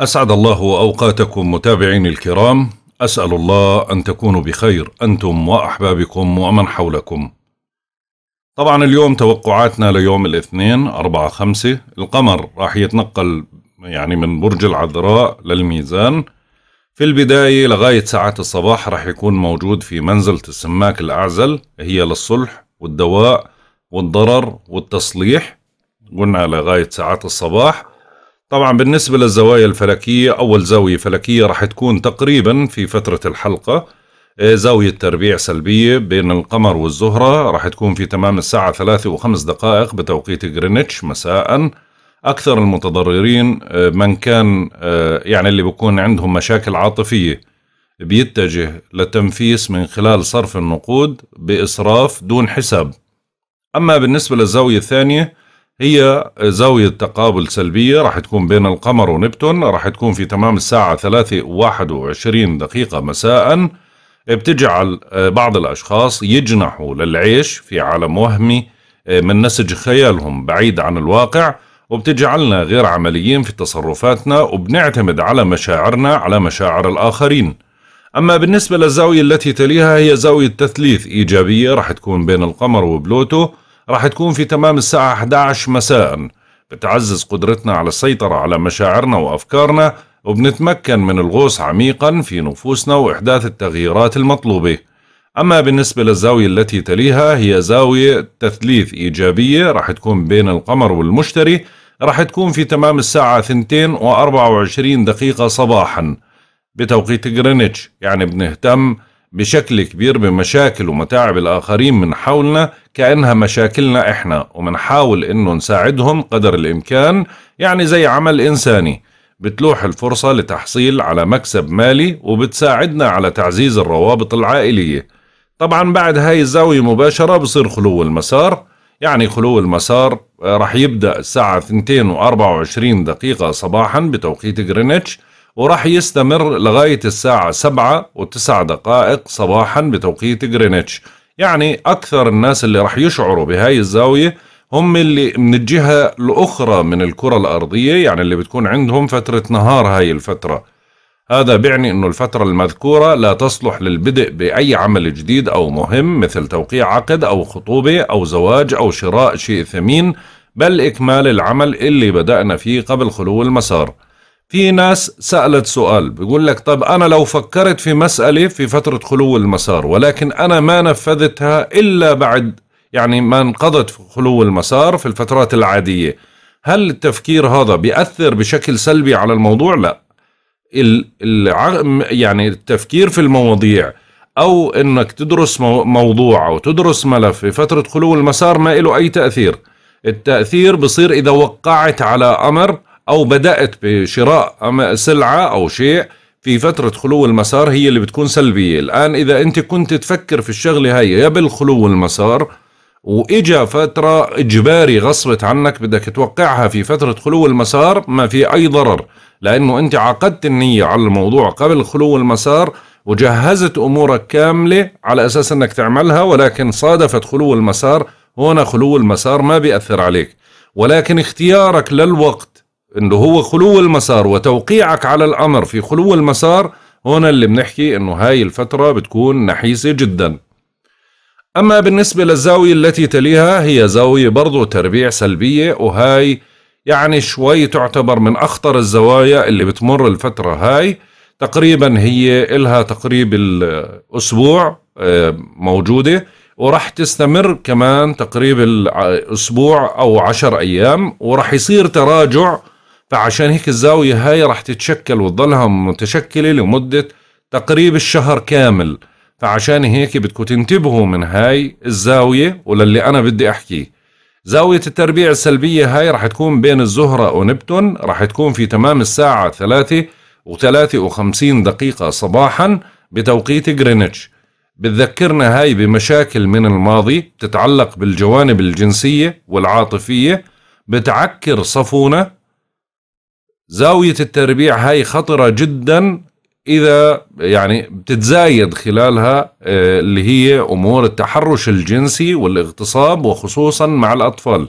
أسعد الله أوقاتكم متابعين الكرام أسأل الله أن تكونوا بخير أنتم وأحبابكم ومن حولكم طبعا اليوم توقعاتنا ليوم الاثنين أربعة خمسة القمر راح يتنقل يعني من برج العذراء للميزان في البداية لغاية ساعات الصباح راح يكون موجود في منزلة السماك الأعزل هي للصلح والدواء والضرر والتصليح قلنا لغاية ساعات الصباح طبعا بالنسبة للزوايا الفلكية أول زاوية فلكية راح تكون تقريبا في فترة الحلقة آه، زاوية تربيع سلبية بين القمر والزهرة راح تكون في تمام الساعة ثلاثة وخمس دقائق بتوقيت غرينتش مساءً أكثر المتضررين آه، من كان آه، يعني اللي بكون عندهم مشاكل عاطفية بيتجه للتنفيس من خلال صرف النقود بإسراف دون حساب أما بالنسبة للزاوية الثانية هي زاوية تقابل سلبية راح تكون بين القمر ونبتون راح تكون في تمام الساعة ثلاثة واحد وعشرين دقيقة مساء بتجعل آه، بعض الأشخاص يجنحوا للعيش في عالم وهمي آه، من نسج خيالهم بعيد عن الواقع وبتجعلنا غير عمليين في تصرفاتنا وبنعتمد على مشاعرنا على مشاعر الآخرين أما بالنسبة للزاوية التي تليها هي زاوية تثليث إيجابية راح تكون بين القمر وبلوتو راح تكون في تمام الساعة 11 مساء بتعزز قدرتنا على السيطرة على مشاعرنا وأفكارنا وبنتمكن من الغوص عميقا في نفوسنا وإحداث التغييرات المطلوبة أما بالنسبة للزاوية التي تليها هي زاوية تثليث إيجابية راح تكون بين القمر والمشتري راح تكون في تمام الساعة 2 و24 دقيقة صباحا بتوقيت غرينتش يعني بنهتم بشكل كبير بمشاكل ومتاعب الآخرين من حولنا كأنها مشاكلنا إحنا ومنحاول إنه نساعدهم قدر الإمكان يعني زي عمل إنساني بتلوح الفرصة لتحصيل على مكسب مالي وبتساعدنا على تعزيز الروابط العائلية طبعا بعد هاي الزاوية مباشرة بصير خلو المسار يعني خلو المسار آه، رح يبدأ الساعة 2 و24 دقيقة صباحا بتوقيت غرينتش وراح يستمر لغاية الساعة 7 و9 دقائق صباحا بتوقيت جرينتش يعني أكثر الناس اللي راح يشعروا بهاي الزاوية هم اللي من الجهة الأخرى من الكرة الأرضية يعني اللي بتكون عندهم فترة نهار هاي الفترة هذا بيعني أنه الفترة المذكورة لا تصلح للبدء بأي عمل جديد أو مهم مثل توقيع عقد أو خطوبة أو زواج أو شراء شيء ثمين بل إكمال العمل اللي بدأنا فيه قبل خلو المسار في ناس سألت سؤال بيقول لك طب أنا لو فكرت في مسألة في فترة خلو المسار ولكن أنا ما نفذتها إلا بعد يعني ما انقضت خلو المسار في الفترات العادية هل التفكير هذا بيأثر بشكل سلبي على الموضوع؟ لا يعني التفكير في المواضيع أو أنك تدرس موضوع أو تدرس ملف في فترة خلو المسار ما له أي تأثير التأثير بصير إذا وقعت على أمر أو بدأت بشراء سلعة أو شيء في فترة خلو المسار هي اللي بتكون سلبية الآن إذا أنت كنت تفكر في الشغلة هاي قبل خلو المسار وإجا فترة إجباري غصبت عنك بدك توقعها في فترة خلو المسار ما في أي ضرر لأنه أنت عقدت النية على الموضوع قبل خلو المسار وجهزت أمورك كاملة على أساس أنك تعملها ولكن صادفت خلو المسار هنا خلو المسار ما بيأثر عليك ولكن اختيارك للوقت انه هو خلو المسار وتوقيعك على الامر في خلو المسار هنا اللي بنحكي انه هاي الفترة بتكون نحيسة جدا اما بالنسبة للزاوية التي تليها هي زاوية برضو تربيع سلبية وهاي يعني شوي تعتبر من اخطر الزوايا اللي بتمر الفترة هاي تقريبا هي إلها تقريب الأسبوع آه، موجودة وراح تستمر كمان تقريب الأسبوع أو عشر أيام وراح يصير تراجع فعشان هيك الزاوية هاي راح تتشكل وتضلها متشكلة لمدة تقريب الشهر كامل فعشان هيك بدكم تنتبهوا من هاي الزاوية وللي أنا بدي أحكيه زاوية التربيع السلبية هاي راح تكون بين الزهرة ونبتون راح تكون في تمام الساعة ثلاثة وثلاثة وخمسين دقيقة صباحا بتوقيت غرينتش بتذكرنا هاي بمشاكل من الماضي بتتعلق بالجوانب الجنسية والعاطفية بتعكر صفونا زاوية التربيع هاي خطرة جدا إذا يعني بتتزايد خلالها آه، اللي هي أمور التحرش الجنسي والاغتصاب وخصوصا مع الأطفال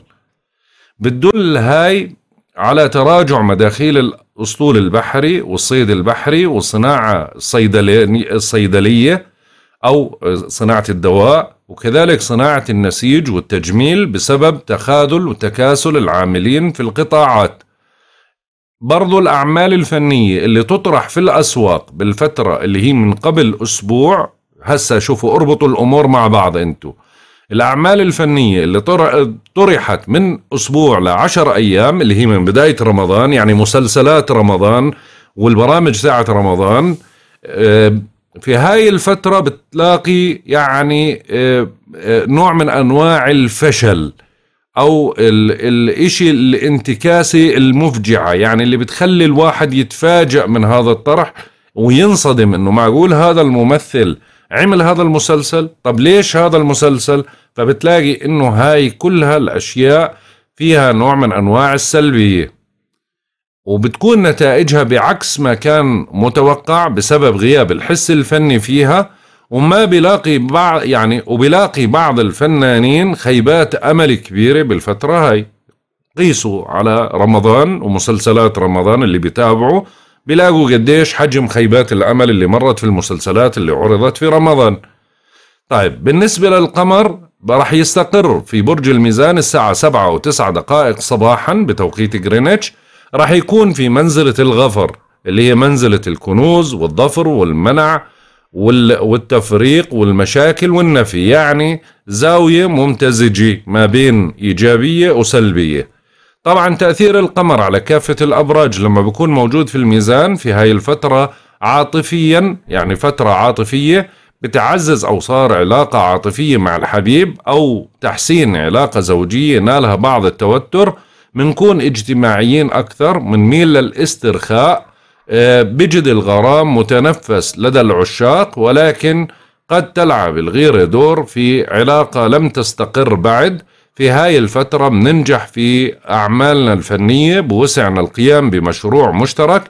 بتدل هاي على تراجع مداخيل الأسطول البحري والصيد البحري وصناعة الصيدلية أو صناعة الدواء وكذلك صناعة النسيج والتجميل بسبب تخاذل وتكاسل العاملين في القطاعات برضو الأعمال الفنية اللي تطرح في الأسواق بالفترة اللي هي من قبل أسبوع هسا شوفوا اربطوا الأمور مع بعض أنتوا الأعمال الفنية اللي طرحت من أسبوع لعشر أيام اللي هي من بداية رمضان يعني مسلسلات رمضان والبرامج ساعة رمضان آه، في هاي الفترة بتلاقي يعني آه، آه، نوع من أنواع الفشل او الاشي الانتكاسي المفجعة يعني اللي بتخلي الواحد يتفاجأ من هذا الطرح وينصدم انه معقول هذا الممثل عمل هذا المسلسل طب ليش هذا المسلسل فبتلاقي انه هاي كلها الاشياء فيها نوع من انواع السلبية وبتكون نتائجها بعكس ما كان متوقع بسبب غياب الحس الفني فيها وما بيلاقي بعض يعني وبيلاقي بعض الفنانين خيبات امل كبيره بالفتره هاي قيسوا على رمضان ومسلسلات رمضان اللي بيتابعوا بيلاقوا قديش حجم خيبات الامل اللي مرت في المسلسلات اللي عرضت في رمضان طيب بالنسبه للقمر راح يستقر في برج الميزان الساعه سبعة و دقائق صباحا بتوقيت غرينتش راح يكون في منزله الغفر اللي هي منزله الكنوز والظفر والمنع والتفريق والمشاكل والنفي يعني زاوية ممتزجة ما بين إيجابية وسلبية طبعا تأثير القمر على كافة الأبراج لما بكون موجود في الميزان في هاي الفترة عاطفيا يعني فترة عاطفية بتعزز أو صار علاقة عاطفية مع الحبيب أو تحسين علاقة زوجية نالها بعض التوتر منكون اجتماعيين أكثر ميل للاسترخاء بجد الغرام متنفس لدى العشاق ولكن قد تلعب الغيرة دور في علاقة لم تستقر بعد في هاي الفترة بننجح في أعمالنا الفنية بوسعنا القيام بمشروع مشترك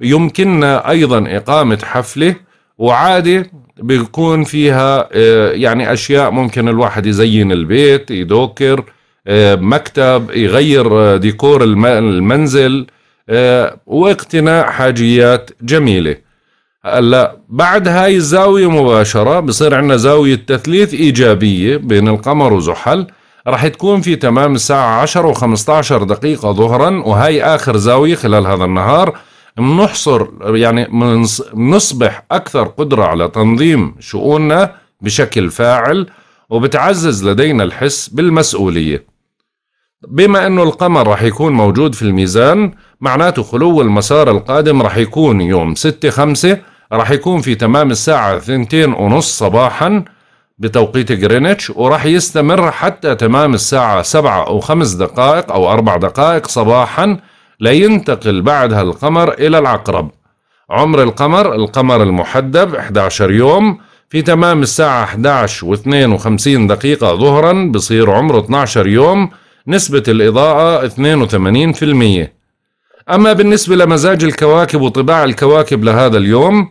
يمكننا أيضا إقامة حفلة وعادة بيكون فيها آه، يعني أشياء ممكن الواحد يزين البيت يدوكر آه، مكتب يغير آه، ديكور المنزل آه، واقتناء حاجيات جميلة هلا بعد هاي الزاوية مباشرة بصير عندنا زاوية تثليث إيجابية بين القمر وزحل رح تكون في تمام الساعة 10 و15 دقيقة ظهرا وهي آخر زاوية خلال هذا النهار بنحصر يعني بنصبح أكثر قدرة على تنظيم شؤوننا بشكل فاعل وبتعزز لدينا الحس بالمسؤولية بما أنه القمر رح يكون موجود في الميزان معناته خلو المسار القادم رح يكون يوم 6 5 رح يكون في تمام الساعة 2 ونص صباحا بتوقيت جرينتش وراح يستمر حتى تمام الساعة 7 أو 5 دقائق أو 4 دقائق صباحا لينتقل بعدها القمر إلى العقرب عمر القمر القمر المحدب 11 يوم في تمام الساعة 11 و52 دقيقة ظهرا بصير عمره 12 يوم نسبة الإضاءة 82% أما بالنسبة لمزاج الكواكب وطباع الكواكب لهذا اليوم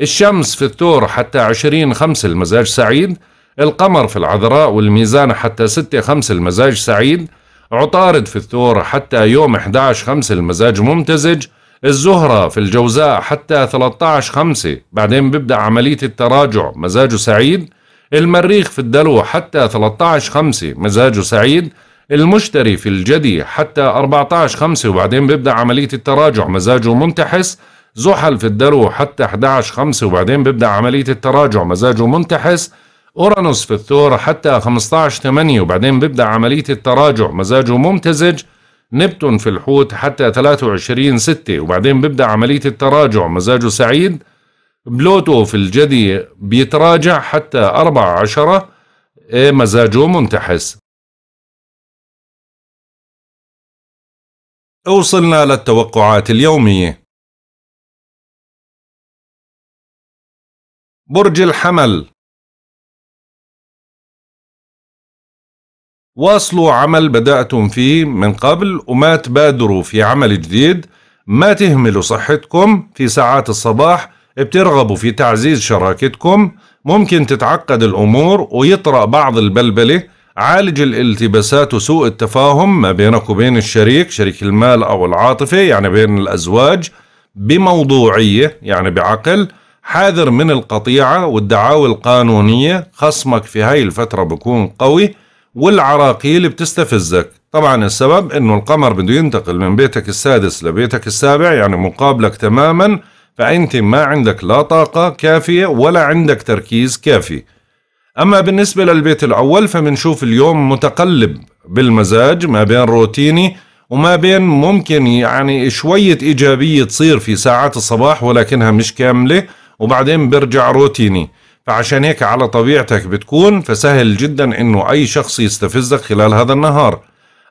الشمس في الثور حتى 20 5 المزاج سعيد القمر في العذراء والميزان حتى 6 5 المزاج سعيد عطارد في الثور حتى يوم 11 5 المزاج ممتزج الزهرة في الجوزاء حتى 13 5 بعدين ببدأ عملية التراجع مزاجه سعيد المريخ في الدلو حتى 13 خمسة مزاجه سعيد المشتري في الجدي حتى 14 خمسة وبعدين بيبدأ عملية التراجع مزاجه منتحس زحل في الدلو حتى 11 خمسة وبعدين بيبدأ عملية التراجع مزاجه منتحس أورانوس في الثور حتى 15 8 وبعدين بيبدأ عملية التراجع مزاجه ممتزج نبتون في الحوت حتى 23 6 وبعدين بيبدأ عملية التراجع مزاجه سعيد بلوتو في الجدي بيتراجع حتى أربع عشرة إيه مزاجه منتحس وصلنا للتوقعات اليومية برج الحمل واصلوا عمل بدأتم فيه من قبل وما تبادروا في عمل جديد ما تهملوا صحتكم في ساعات الصباح بترغبوا في تعزيز شراكتكم ممكن تتعقد الأمور ويطرأ بعض البلبلة عالج الالتباسات وسوء التفاهم ما بينك وبين الشريك شريك المال أو العاطفة يعني بين الأزواج بموضوعية يعني بعقل حاذر من القطيعة والدعاوى القانونية خصمك في هاي الفترة بكون قوي والعراقيل بتستفزك طبعا السبب انه القمر بده ينتقل من بيتك السادس لبيتك السابع يعني مقابلك تماما فأنت ما عندك لا طاقة كافية ولا عندك تركيز كافي أما بالنسبة للبيت الأول فبنشوف اليوم متقلب بالمزاج ما بين روتيني وما بين ممكن يعني شوية إيجابية تصير في ساعات الصباح ولكنها مش كاملة وبعدين برجع روتيني فعشان هيك على طبيعتك بتكون فسهل جدا انه اي شخص يستفزك خلال هذا النهار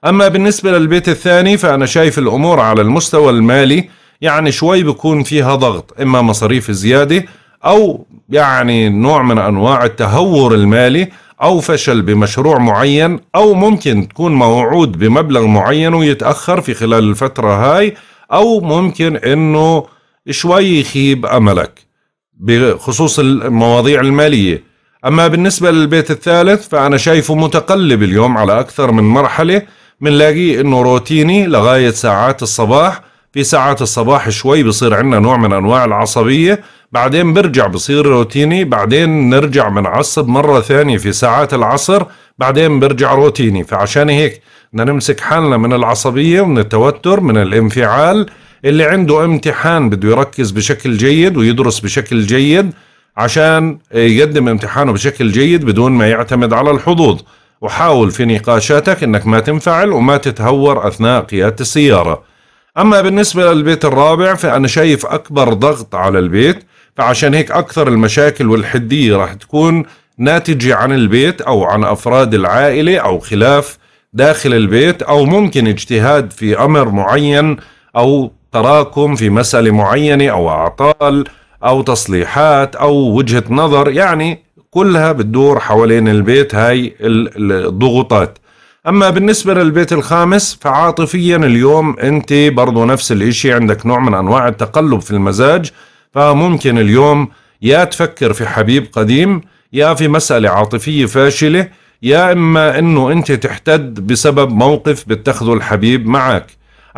اما بالنسبة للبيت الثاني فانا شايف الامور على المستوى المالي يعني شوي بكون فيها ضغط إما مصاريف زيادة أو يعني نوع من أنواع التهور المالي أو فشل بمشروع معين أو ممكن تكون موعود بمبلغ معين ويتأخر في خلال الفترة هاي أو ممكن أنه شوي يخيب أملك بخصوص المواضيع المالية أما بالنسبة للبيت الثالث فأنا شايفه متقلب اليوم على أكثر من مرحلة بنلاقيه أنه روتيني لغاية ساعات الصباح في ساعات الصباح شوي بصير عندنا نوع من انواع العصبيه بعدين برجع بصير روتيني بعدين نرجع بنعصب مرة ثانية في ساعات العصر بعدين برجع روتيني فعشان هيك بدنا نمسك حالنا من العصبية ومن التوتر من الانفعال اللي عنده امتحان بده يركز بشكل جيد ويدرس بشكل جيد عشان يقدم امتحانه بشكل جيد بدون ما يعتمد على الحظوظ وحاول في نقاشاتك انك ما تنفعل وما تتهور اثناء قيادة السيارة أما بالنسبة للبيت الرابع فأنا شايف أكبر ضغط على البيت فعشان هيك أكثر المشاكل والحدية راح تكون ناتجة عن البيت أو عن أفراد العائلة أو خلاف داخل البيت أو ممكن اجتهاد في أمر معين أو تراكم في مسألة معينة أو أعطال أو تصليحات أو وجهة نظر يعني كلها بتدور حوالين البيت هاي الضغوطات اما بالنسبه للبيت الخامس فعاطفيا اليوم انت برضو نفس الاشي عندك نوع من انواع التقلب في المزاج فممكن اليوم يا تفكر في حبيب قديم يا في مساله عاطفيه فاشله يا اما انه انت تحتد بسبب موقف بتخذه الحبيب معك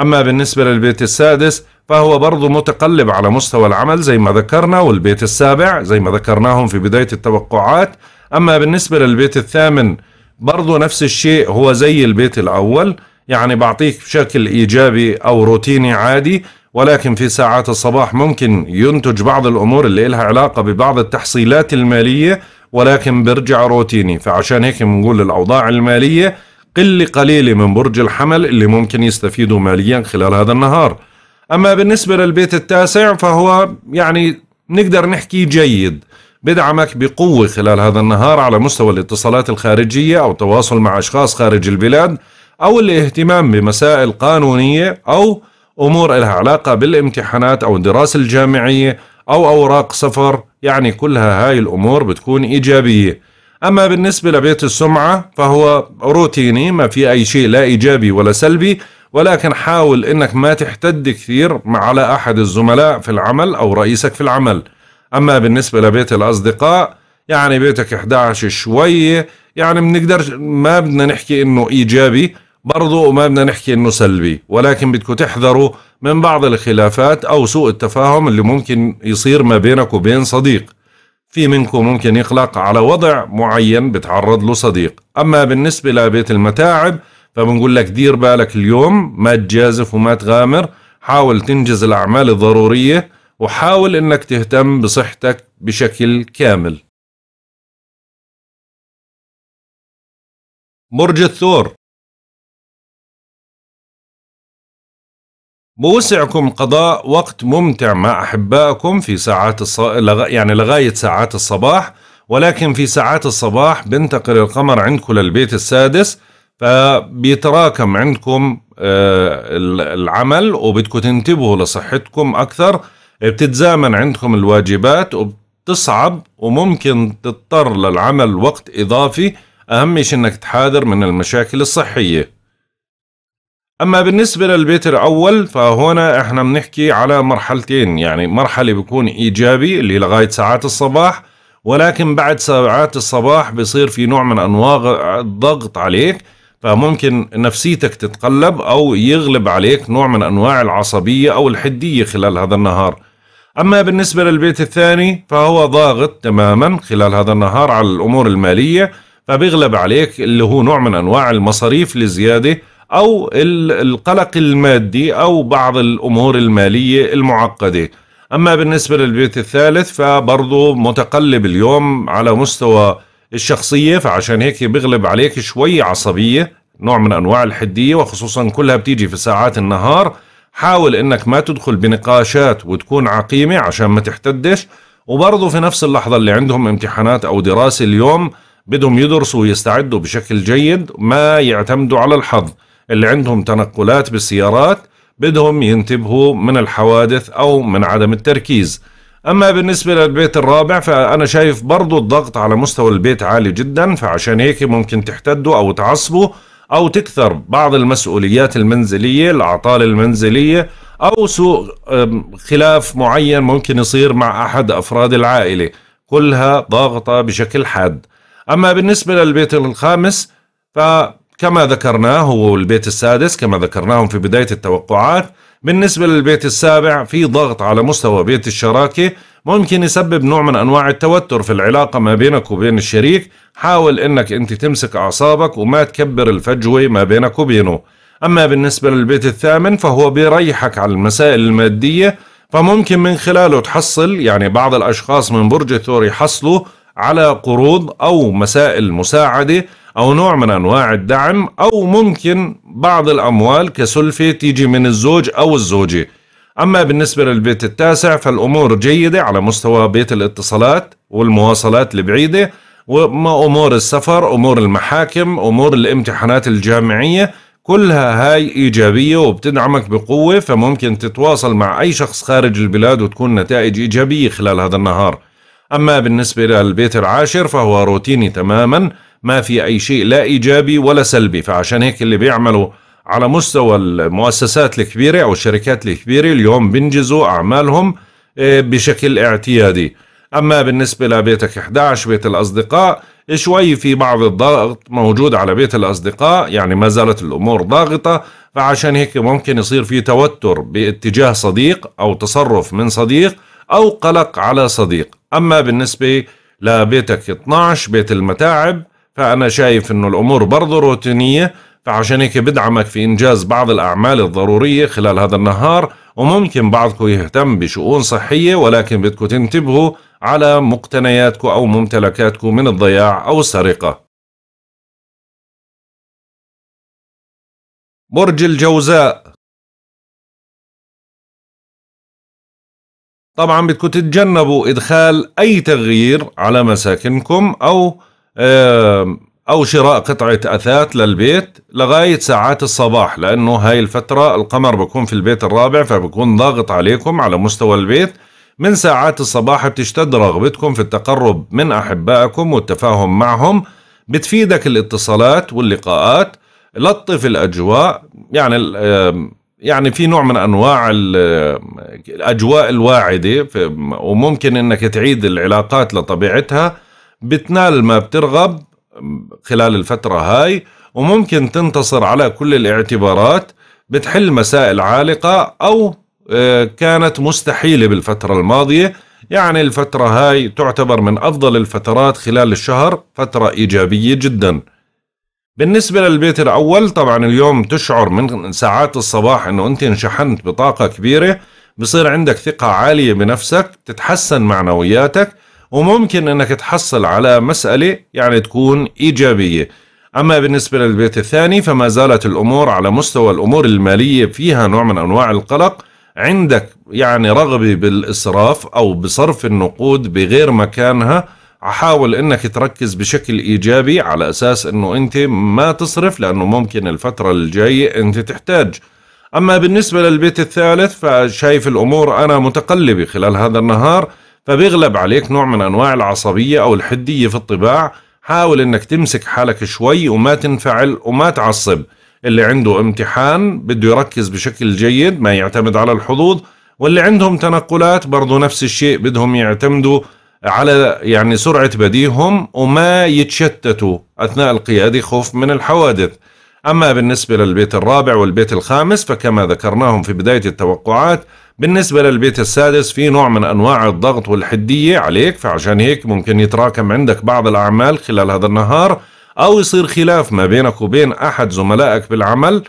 اما بالنسبه للبيت السادس فهو برضه متقلب على مستوى العمل زي ما ذكرنا والبيت السابع زي ما ذكرناهم في بدايه التوقعات اما بالنسبه للبيت الثامن برضه نفس الشيء هو زي البيت الأول يعني بعطيك بشكل إيجابي أو روتيني عادي ولكن في ساعات الصباح ممكن ينتج بعض الأمور اللي لها علاقة ببعض التحصيلات المالية ولكن برجع روتيني فعشان هيك بنقول الأوضاع المالية قلة قليلة من برج الحمل اللي ممكن يستفيدوا ماليا خلال هذا النهار أما بالنسبة للبيت التاسع فهو يعني نقدر نحكي جيد بدعمك بقوة خلال هذا النهار على مستوى الاتصالات الخارجية أو التواصل مع أشخاص خارج البلاد أو الاهتمام بمسائل قانونية أو أمور لها علاقة بالامتحانات أو الدراسة الجامعية أو أوراق سفر يعني كلها هاي الأمور بتكون إيجابية أما بالنسبة لبيت السمعة فهو روتيني ما في أي شيء لا إيجابي ولا سلبي ولكن حاول أنك ما تحتد كثير مع على أحد الزملاء في العمل أو رئيسك في العمل أما بالنسبة لبيت الأصدقاء يعني بيتك 11 شوية يعني بنقدر ما بدنا نحكي إنه إيجابي برضو وما بدنا نحكي إنه سلبي ولكن بدكم تحذروا من بعض الخلافات أو سوء التفاهم اللي ممكن يصير ما بينك وبين صديق في منكم ممكن يقلق على وضع معين بتعرض له صديق أما بالنسبة لبيت المتاعب فبنقول لك دير بالك اليوم ما تجازف وما تغامر حاول تنجز الأعمال الضرورية وحاول انك تهتم بصحتك بشكل كامل برج الثور بوسعكم قضاء وقت ممتع مع أحبائكم في ساعات الص... لغ... يعني لغاية ساعات الصباح ولكن في ساعات الصباح بينتقل القمر عندكم للبيت السادس فبيتراكم عندكم آه، العمل وبدكم تنتبهوا لصحتكم أكثر بتتزامن عندكم الواجبات وبتصعب وممكن تضطر للعمل وقت إضافي أهم شيء إنك تحاذر من المشاكل الصحية أما بالنسبة للبيت الأول فهنا إحنا بنحكي على مرحلتين يعني مرحلة بيكون إيجابي اللي لغاية ساعات الصباح ولكن بعد ساعات الصباح بصير في نوع من أنواع الضغط عليك فممكن نفسيتك تتقلب أو يغلب عليك نوع من أنواع العصبية أو الحدية خلال هذا النهار أما بالنسبة للبيت الثاني فهو ضاغط تماما خلال هذا النهار على الأمور المالية فبيغلب عليك اللي هو نوع من أنواع المصاريف لزيادة أو القلق المادي أو بعض الأمور المالية المعقدة أما بالنسبة للبيت الثالث فبرضه متقلب اليوم على مستوى الشخصية فعشان هيك بيغلب عليك شوي عصبية نوع من أنواع الحدية وخصوصا كلها بتيجي في ساعات النهار حاول انك ما تدخل بنقاشات وتكون عقيمة عشان ما تحتدش وبرضه في نفس اللحظة اللي عندهم امتحانات او دراسة اليوم بدهم يدرسوا ويستعدوا بشكل جيد ما يعتمدوا على الحظ اللي عندهم تنقلات بالسيارات بدهم ينتبهوا من الحوادث او من عدم التركيز اما بالنسبه للبيت الرابع فانا شايف برضو الضغط على مستوى البيت عالي جدا فعشان هيك ممكن تحتدوا او تعصبوا أو تكثر بعض المسؤوليات المنزلية الأعطال المنزلية أو سوء خلاف معين ممكن يصير مع أحد أفراد العائلة كلها ضاغطة بشكل حاد أما بالنسبة للبيت الخامس فكما ذكرناه هو البيت السادس كما ذكرناهم في بداية التوقعات بالنسبة للبيت السابع في ضغط على مستوى بيت الشراكة ممكن يسبب نوع من أنواع التوتر في العلاقة ما بينك وبين الشريك حاول أنك أنت تمسك أعصابك وما تكبر الفجوة ما بينك وبينه أما بالنسبة للبيت الثامن فهو بيريحك على المسائل المادية فممكن من خلاله تحصل يعني بعض الأشخاص من برج الثور يحصلوا على قروض أو مسائل مساعدة أو نوع من أنواع الدعم أو ممكن بعض الأموال كسلفة تيجي من الزوج أو الزوجة أما بالنسبة للبيت التاسع فالأمور جيدة على مستوى بيت الاتصالات والمواصلات البعيدة وما أمور السفر أمور المحاكم أمور الامتحانات الجامعية كلها هاي إيجابية وبتدعمك بقوة فممكن تتواصل مع أي شخص خارج البلاد وتكون نتائج إيجابية خلال هذا النهار أما بالنسبة للبيت العاشر فهو روتيني تماماً ما في أي شيء لا إيجابي ولا سلبي فعشان هيك اللي بيعملوا على مستوى المؤسسات الكبيرة أو الشركات الكبيرة اليوم بينجزوا أعمالهم آه، بشكل اعتيادي أما بالنسبة لبيتك 11 بيت الأصدقاء شوي في بعض الضغط موجود على بيت الأصدقاء يعني ما زالت الأمور ضاغطة فعشان هيك ممكن يصير في توتر باتجاه صديق أو تصرف من صديق أو قلق على صديق أما بالنسبة لبيتك 12 بيت المتاعب فأنا شايف أنه الأمور برضه روتينية فعشان هيك بدعمك في إنجاز بعض الأعمال الضرورية خلال هذا النهار وممكن بعضكم يهتم بشؤون صحية ولكن بدكم تنتبهوا على مقتنياتكم أو ممتلكاتكم من الضياع أو السرقة برج الجوزاء طبعا بدكم تتجنبوا إدخال أي تغيير على مساكنكم أو أو شراء قطعة أثاث للبيت لغاية ساعات الصباح لأنه هاي الفترة القمر بكون في البيت الرابع فبكون ضاغط عليكم على مستوى البيت من ساعات الصباح بتشتد رغبتكم في التقرب من أحبائكم والتفاهم معهم بتفيدك الاتصالات واللقاءات لطف الأجواء يعني يعني في نوع من أنواع الأجواء الواعدة وممكن أنك تعيد العلاقات لطبيعتها بتنال ما بترغب خلال الفترة هاي وممكن تنتصر على كل الاعتبارات بتحل مسائل عالقة أو آه، كانت مستحيلة بالفترة الماضية يعني الفترة هاي تعتبر من أفضل الفترات خلال الشهر فترة إيجابية جدا بالنسبة للبيت الأول طبعا اليوم تشعر من ساعات الصباح أنه أنت انشحنت بطاقة كبيرة بصير عندك ثقة عالية بنفسك تتحسن معنوياتك وممكن انك تحصل على مسألة يعني تكون ايجابية أما بالنسبة للبيت الثاني فما زالت الأمور على مستوى الأمور المالية فيها نوع من أنواع القلق عندك يعني رغبة بالإسراف أو بصرف النقود بغير مكانها حاول انك تركز بشكل ايجابي على اساس انه انت ما تصرف لانه ممكن الفترة الجاية انت تحتاج اما بالنسبة للبيت الثالث فشايف الامور انا متقلبة خلال هذا النهار فبيغلب عليك نوع من أنواع العصبية أو الحدية في الطباع حاول أنك تمسك حالك شوي وما تنفعل وما تعصب اللي عنده امتحان بده يركز بشكل جيد ما يعتمد على الحظوظ واللي عندهم تنقلات برضه نفس الشيء بدهم يعتمدوا على يعني سرعة بديههم وما يتشتتوا أثناء القيادة خوف من الحوادث أما بالنسبة للبيت الرابع والبيت الخامس فكما ذكرناهم في بداية التوقعات بالنسبة للبيت السادس في نوع من أنواع الضغط والحدية عليك فعشان هيك ممكن يتراكم عندك بعض الأعمال خلال هذا النهار أو يصير خلاف ما بينك وبين أحد زملائك بالعمل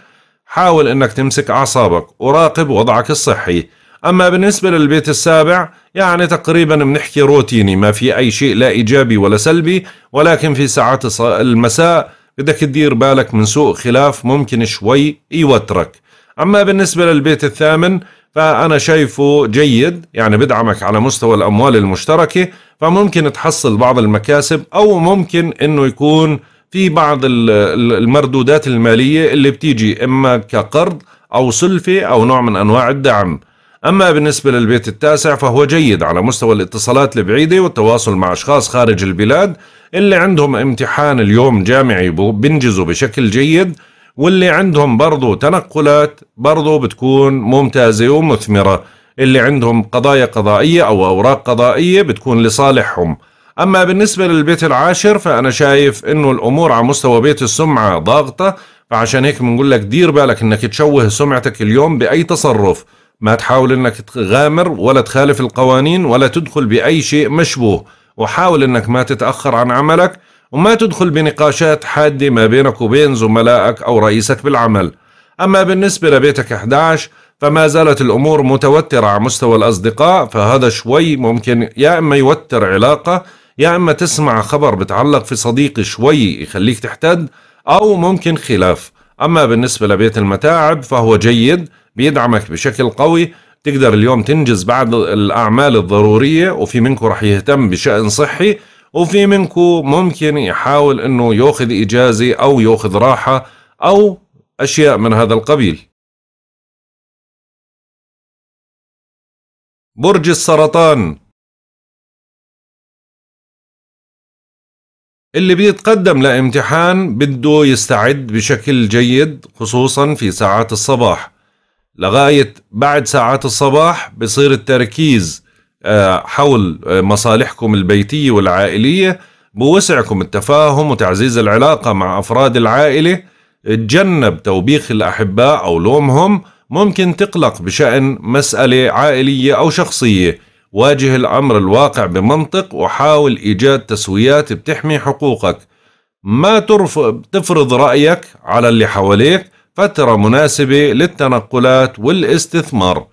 حاول أنك تمسك أعصابك وراقب وضعك الصحي أما بالنسبة للبيت السابع يعني تقريبا بنحكي روتيني ما في أي شيء لا إيجابي ولا سلبي ولكن في ساعات المساء بدك تدير بالك من سوء خلاف ممكن شوي يوترك أما بالنسبة للبيت الثامن فأنا شايفه جيد يعني بدعمك على مستوى الأموال المشتركة فممكن تحصل بعض المكاسب أو ممكن أنه يكون في بعض المردودات المالية اللي بتيجي إما كقرض أو سلفة أو نوع من أنواع الدعم أما بالنسبة للبيت التاسع فهو جيد على مستوى الاتصالات البعيدة والتواصل مع أشخاص خارج البلاد اللي عندهم امتحان اليوم جامعي بينجزوا بشكل جيد واللي عندهم برضو تنقلات برضو بتكون ممتازة ومثمرة اللي عندهم قضايا قضائية أو أوراق قضائية بتكون لصالحهم أما بالنسبة للبيت العاشر فأنا شايف أنه الأمور على مستوى بيت السمعة ضاغطة فعشان هيك بنقول لك دير بالك أنك تشوه سمعتك اليوم بأي تصرف ما تحاول أنك تغامر ولا تخالف القوانين ولا تدخل بأي شيء مشبوه وحاول أنك ما تتأخر عن عملك وما تدخل بنقاشات حادة ما بينك وبين زملائك أو رئيسك بالعمل أما بالنسبة لبيتك 11 فما زالت الأمور متوترة على مستوى الأصدقاء فهذا شوي ممكن يا إما يوتر علاقة يا إما تسمع خبر بتعلق في صديق شوي يخليك تحتد أو ممكن خلاف أما بالنسبة لبيت المتاعب فهو جيد بيدعمك بشكل قوي تقدر اليوم تنجز بعض الأعمال الضرورية وفي منكم رح يهتم بشأن صحي وفي منكم ممكن يحاول انه ياخذ اجازه او ياخذ راحه او اشياء من هذا القبيل برج السرطان اللي بيتقدم لامتحان بده يستعد بشكل جيد خصوصا في ساعات الصباح لغاية بعد ساعات الصباح بصير التركيز آه، حول آه، مصالحكم البيتية والعائلية بوسعكم التفاهم وتعزيز العلاقة مع أفراد العائلة تجنب توبيخ الأحباء أو لومهم ممكن تقلق بشأن مسألة عائلية أو شخصية واجه الأمر الواقع بمنطق وحاول إيجاد تسويات بتحمي حقوقك ما تفرض رأيك على اللي حواليك فترة مناسبة للتنقلات والاستثمار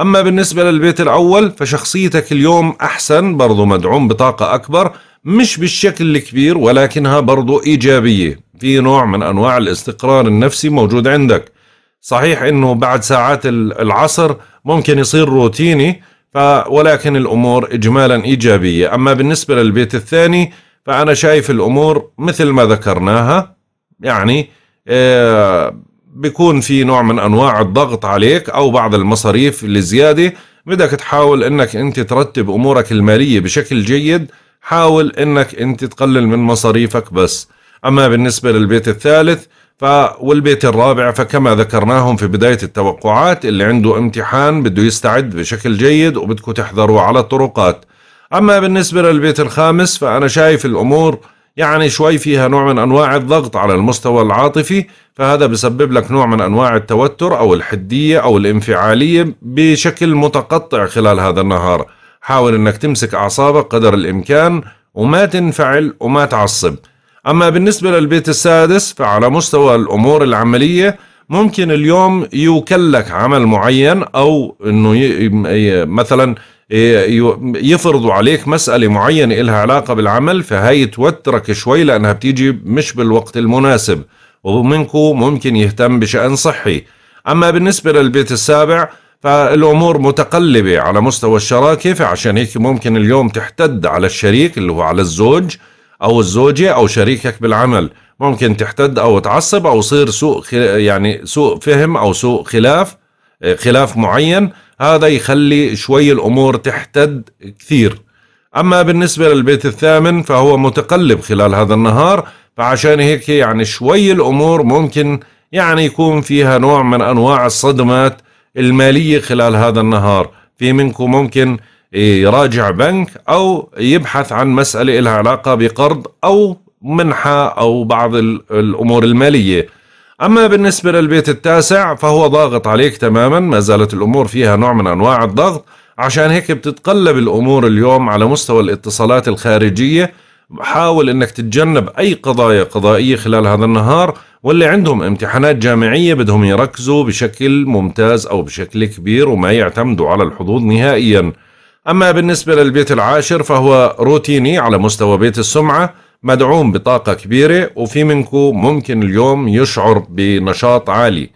أما بالنسبة للبيت الأول فشخصيتك اليوم أحسن برضو مدعوم بطاقة أكبر مش بالشكل الكبير ولكنها برضو إيجابية في نوع من أنواع الاستقرار النفسي موجود عندك صحيح أنه بعد ساعات العصر ممكن يصير روتيني ولكن الأمور إجمالا إيجابية أما بالنسبة للبيت الثاني فأنا شايف الأمور مثل ما ذكرناها يعني آه بيكون في نوع من انواع الضغط عليك او بعض المصاريف الزياده بدك تحاول انك انت ترتب امورك الماليه بشكل جيد حاول انك انت تقلل من مصاريفك بس اما بالنسبه للبيت الثالث ف والبيت الرابع فكما ذكرناهم في بداية التوقعات اللي عنده امتحان بده يستعد بشكل جيد وبدكم تحضروا على الطرقات أما بالنسبة للبيت الخامس فأنا شايف الأمور يعني شوي فيها نوع من أنواع الضغط على المستوى العاطفي فهذا بسبب لك نوع من أنواع التوتر أو الحدية أو الانفعالية بشكل متقطع خلال هذا النهار حاول أنك تمسك أعصابك قدر الإمكان وما تنفعل وما تعصب أما بالنسبة للبيت السادس فعلى مستوى الأمور العملية ممكن اليوم يوكلك عمل معين أو أنه مثلا إيه، يفرضوا عليك مسألة معينة إلها علاقة بالعمل فهي توترك شوي لأنها بتيجي مش بالوقت المناسب ومنكو ممكن يهتم بشأن صحي أما بالنسبة للبيت السابع فالأمور متقلبة على مستوى الشراكة فعشان هيك ممكن اليوم تحتد على الشريك اللي هو على الزوج أو الزوجة أو شريكك بالعمل ممكن تحتد أو تعصب أو يصير سوء يعني سوء فهم أو سوء خلاف إيه، خلاف معين هذا يخلي شوي الأمور تحتد كثير أما بالنسبة للبيت الثامن فهو متقلب خلال هذا النهار فعشان هيك يعني شوي الأمور ممكن يعني يكون فيها نوع من أنواع الصدمات المالية خلال هذا النهار في منكم ممكن يراجع بنك أو يبحث عن مسألة لها علاقة بقرض أو منحة أو بعض الأمور المالية أما بالنسبة للبيت التاسع فهو ضاغط عليك تماما ما زالت الأمور فيها نوع من أنواع الضغط عشان هيك بتتقلب الأمور اليوم على مستوى الاتصالات الخارجية حاول انك تتجنب اي قضايا قضائيه خلال هذا النهار واللي عندهم امتحانات جامعيه بدهم يركزوا بشكل ممتاز او بشكل كبير وما يعتمدوا على الحظوظ نهائيا. اما بالنسبه للبيت العاشر فهو روتيني على مستوى بيت السمعه مدعوم بطاقة كبيرة وفي منكم ممكن اليوم يشعر بنشاط عالي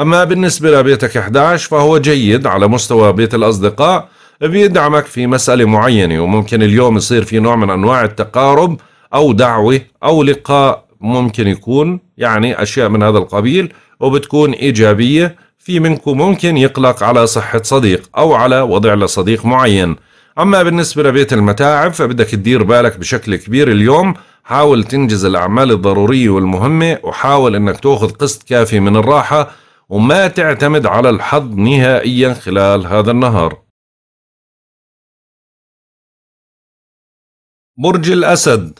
أما بالنسبة لبيتك 11 فهو جيد على مستوى بيت الأصدقاء بيدعمك في مسألة معينة وممكن اليوم يصير في نوع من أنواع التقارب أو دعوة أو لقاء ممكن يكون يعني أشياء من هذا القبيل وبتكون إيجابية في منكم ممكن يقلق على صحة صديق أو على وضع لصديق معين أما بالنسبة لبيت المتاعب فبدك تدير بالك بشكل كبير اليوم حاول تنجز الأعمال الضرورية والمهمة وحاول أنك تأخذ قسط كافي من الراحة وما تعتمد على الحظ نهائيا خلال هذا النهار برج الأسد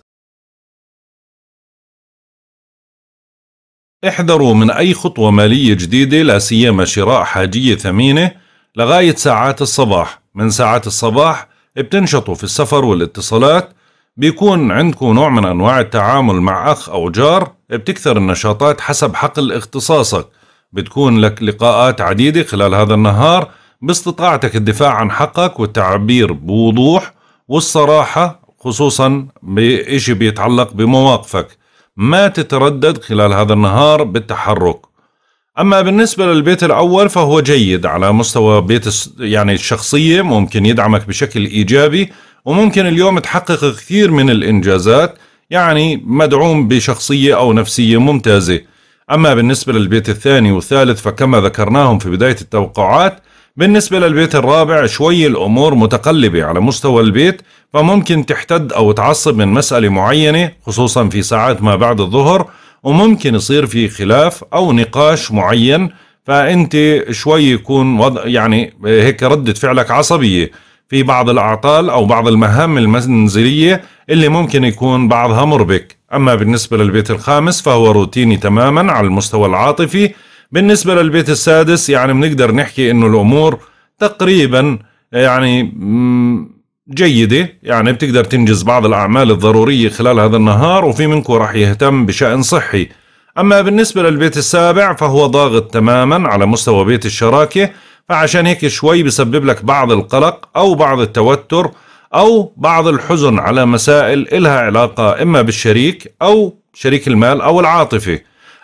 احذروا من أي خطوة مالية جديدة لا سيما شراء حاجية ثمينة لغاية ساعات الصباح من ساعات الصباح بتنشطوا في السفر والاتصالات بيكون عندكم نوع من أنواع التعامل مع أخ أو جار بتكثر النشاطات حسب حقل اختصاصك بتكون لك لقاءات عديدة خلال هذا النهار باستطاعتك الدفاع عن حقك والتعبير بوضوح والصراحة خصوصا بإشي بيتعلق بمواقفك ما تتردد خلال هذا النهار بالتحرك أما بالنسبة للبيت الأول فهو جيد على مستوى بيت يعني الشخصية ممكن يدعمك بشكل إيجابي وممكن اليوم تحقق كثير من الإنجازات يعني مدعوم بشخصية أو نفسية ممتازة أما بالنسبة للبيت الثاني والثالث فكما ذكرناهم في بداية التوقعات بالنسبة للبيت الرابع شوي الأمور متقلبة على مستوى البيت فممكن تحتد أو تعصب من مسألة معينة خصوصا في ساعات ما بعد الظهر وممكن يصير في خلاف او نقاش معين فانت شوي يكون وضع يعني هيك ردة فعلك عصبية في بعض الاعطال او بعض المهام المنزلية اللي ممكن يكون بعضها مربك اما بالنسبة للبيت الخامس فهو روتيني تماما على المستوى العاطفي بالنسبة للبيت السادس يعني بنقدر نحكي انه الامور تقريبا يعني جيدة يعني بتقدر تنجز بعض الأعمال الضرورية خلال هذا النهار وفي منكم راح يهتم بشأن صحي أما بالنسبة للبيت السابع فهو ضاغط تماما على مستوى بيت الشراكة فعشان هيك شوي بسبب لك بعض القلق أو بعض التوتر أو بعض الحزن على مسائل إلها علاقة إما بالشريك أو شريك المال أو العاطفة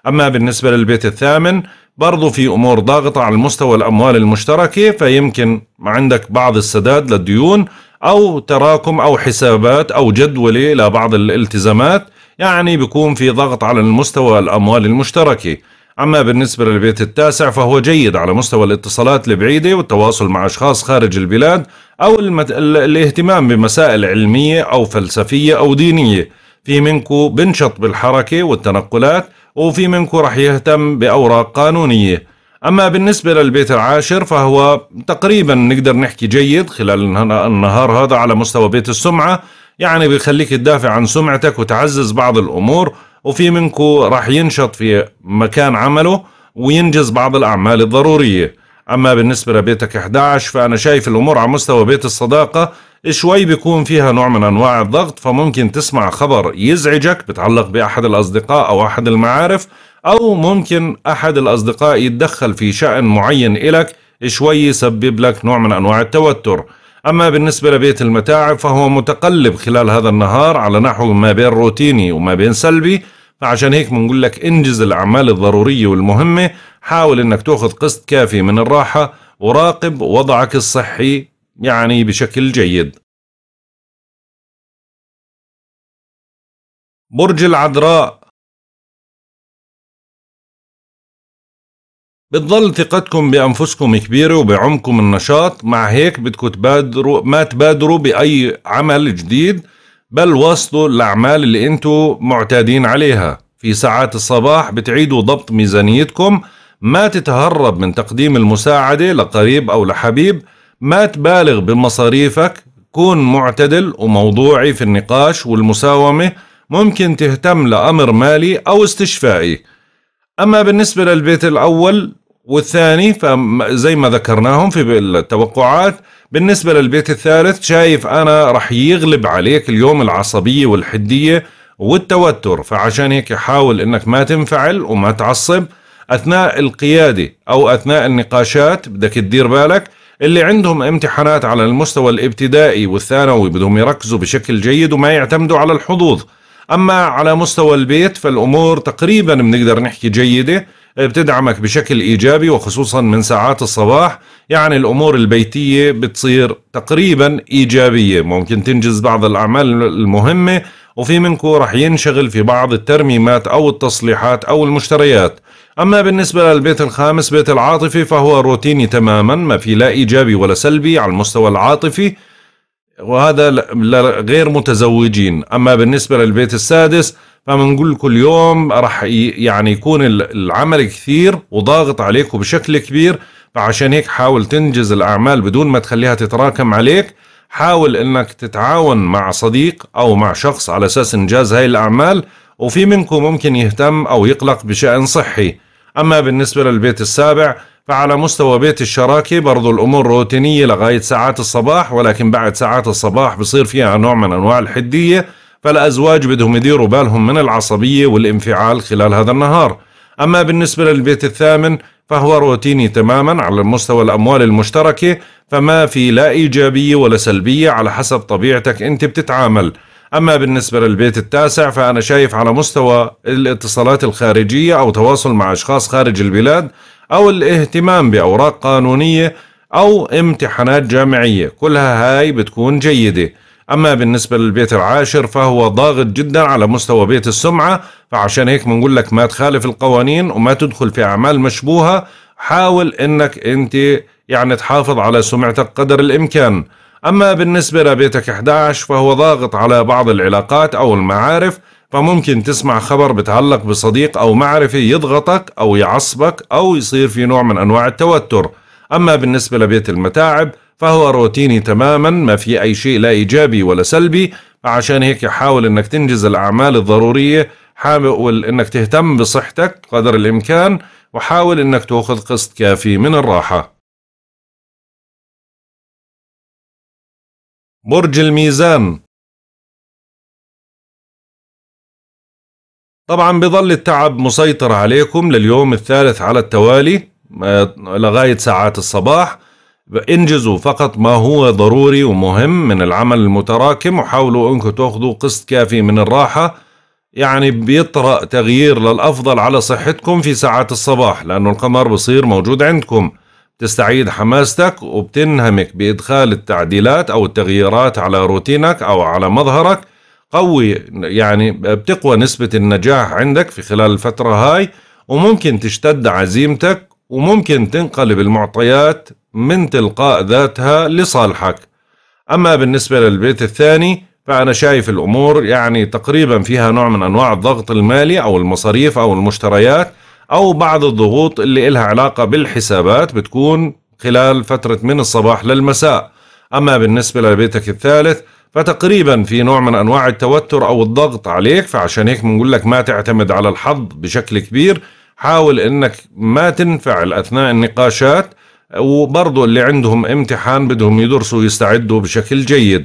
أما بالنسبة للبيت الثامن برضو في أمور ضاغطة على المستوى الأموال المشتركة فيمكن عندك بعض السداد للديون او تراكم او حسابات او جدوله لبعض الالتزامات يعني بيكون في ضغط على المستوى الاموال المشتركه اما بالنسبه للبيت التاسع فهو جيد على مستوى الاتصالات البعيده والتواصل مع اشخاص خارج البلاد او المت... الاهتمام بمسائل علميه او فلسفيه او دينيه في منكو بنشط بالحركه والتنقلات وفي منكو رح يهتم باوراق قانونيه أما بالنسبة للبيت العاشر فهو تقريبا نقدر نحكي جيد خلال النهار هذا على مستوى بيت السمعة يعني بيخليك تدافع عن سمعتك وتعزز بعض الأمور وفي منكو راح ينشط في مكان عمله وينجز بعض الأعمال الضرورية أما بالنسبة لبيتك 11 فأنا شايف الأمور على مستوى بيت الصداقة شوي بيكون فيها نوع من أنواع الضغط فممكن تسمع خبر يزعجك بتعلق بأحد الأصدقاء أو أحد المعارف أو ممكن أحد الأصدقاء يتدخل في شأن معين إلك شوي يسبب لك نوع من أنواع التوتر أما بالنسبة لبيت المتاعب فهو متقلب خلال هذا النهار على نحو ما بين روتيني وما بين سلبي فعشان هيك بنقول لك انجز الأعمال الضرورية والمهمة حاول أنك تأخذ قسط كافي من الراحة وراقب وضعك الصحي يعني بشكل جيد برج العذراء بتضل ثقتكم بأنفسكم كبيرة وبعمكم النشاط مع هيك بدكم تبادروا ما تبادروا بأي عمل جديد بل واصلوا الأعمال اللي انتم معتادين عليها في ساعات الصباح بتعيدوا ضبط ميزانيتكم ما تتهرب من تقديم المساعدة لقريب أو لحبيب ما تبالغ بمصاريفك كون معتدل وموضوعي في النقاش والمساومة ممكن تهتم لأمر مالي أو استشفائي أما بالنسبة للبيت الأول والثاني فزي ما ذكرناهم في التوقعات بالنسبة للبيت الثالث شايف أنا رح يغلب عليك اليوم العصبية والحدية والتوتر فعشان هيك حاول أنك ما تنفعل وما تعصب أثناء القيادة أو أثناء النقاشات بدك تدير بالك اللي عندهم امتحانات على المستوى الابتدائي والثانوي بدهم يركزوا بشكل جيد وما يعتمدوا على الحظوظ أما على مستوى البيت فالأمور تقريبا بنقدر نحكي جيدة بتدعمك بشكل ايجابي وخصوصا من ساعات الصباح يعني الامور البيتيه بتصير تقريبا ايجابيه ممكن تنجز بعض الاعمال المهمه وفي منكم رح ينشغل في بعض الترميمات او التصليحات او المشتريات اما بالنسبه للبيت الخامس بيت العاطفي فهو روتيني تماما ما في لا ايجابي ولا سلبي على المستوى العاطفي وهذا لغير متزوجين أما بالنسبة للبيت السادس فبنقول لكم اليوم راح يعني يكون العمل كثير وضاغط عليكم بشكل كبير فعشان هيك حاول تنجز الأعمال بدون ما تخليها تتراكم عليك حاول انك تتعاون مع صديق او مع شخص على اساس انجاز هاي الاعمال وفي منكم ممكن يهتم او يقلق بشأن صحي اما بالنسبة للبيت السابع فعلى مستوى بيت الشراكة برضو الأمور روتينية لغاية ساعات الصباح ولكن بعد ساعات الصباح بصير فيها نوع من أنواع الحدية فالأزواج بدهم يديروا بالهم من العصبية والانفعال خلال هذا النهار أما بالنسبة للبيت الثامن فهو روتيني تماما على مستوى الأموال المشتركة فما في لا إيجابية ولا سلبية على حسب طبيعتك أنت بتتعامل أما بالنسبة للبيت التاسع فأنا شايف على مستوى الاتصالات الخارجية أو تواصل مع أشخاص خارج البلاد أو الاهتمام بأوراق قانونية أو امتحانات جامعية كلها هاي بتكون جيدة أما بالنسبة للبيت العاشر فهو ضاغط جدا على مستوى بيت السمعة فعشان هيك بنقول لك ما تخالف القوانين وما تدخل في أعمال مشبوهة حاول أنك أنت يعني تحافظ على سمعتك قدر الإمكان أما بالنسبة لبيتك 11 فهو ضاغط على بعض العلاقات أو المعارف فممكن تسمع خبر بتعلق بصديق أو معرفة يضغطك أو يعصبك أو يصير في نوع من أنواع التوتر أما بالنسبة لبيت المتاعب فهو روتيني تماما ما في أي شيء لا إيجابي ولا سلبي عشان هيك حاول أنك تنجز الأعمال الضرورية حاول أنك تهتم بصحتك قدر الإمكان وحاول أنك تأخذ قسط كافي من الراحة برج الميزان طبعا بظل التعب مسيطر عليكم لليوم الثالث على التوالي آه، لغاية ساعات الصباح انجزوا فقط ما هو ضروري ومهم من العمل المتراكم وحاولوا انكم تاخذوا قسط كافي من الراحة يعني بيطرأ تغيير للأفضل على صحتكم في ساعات الصباح لأنه القمر بصير موجود عندكم تستعيد حماستك وبتنهمك بإدخال التعديلات أو التغييرات على روتينك أو على مظهرك قوي يعني بتقوى نسبة النجاح عندك في خلال الفترة هاي وممكن تشتد عزيمتك وممكن تنقلب المعطيات من تلقاء ذاتها لصالحك أما بالنسبة للبيت الثاني فأنا شايف الأمور يعني تقريبا فيها نوع من أنواع الضغط المالي أو المصاريف أو المشتريات أو بعض الضغوط اللي إلها علاقة بالحسابات بتكون خلال فترة من الصباح للمساء أما بالنسبة لبيتك الثالث فتقريبا في نوع من انواع التوتر او الضغط عليك فعشان هيك بنقول لك ما تعتمد على الحظ بشكل كبير حاول انك ما تنفعل اثناء النقاشات وبرضه اللي عندهم امتحان بدهم يدرسوا ويستعدوا بشكل جيد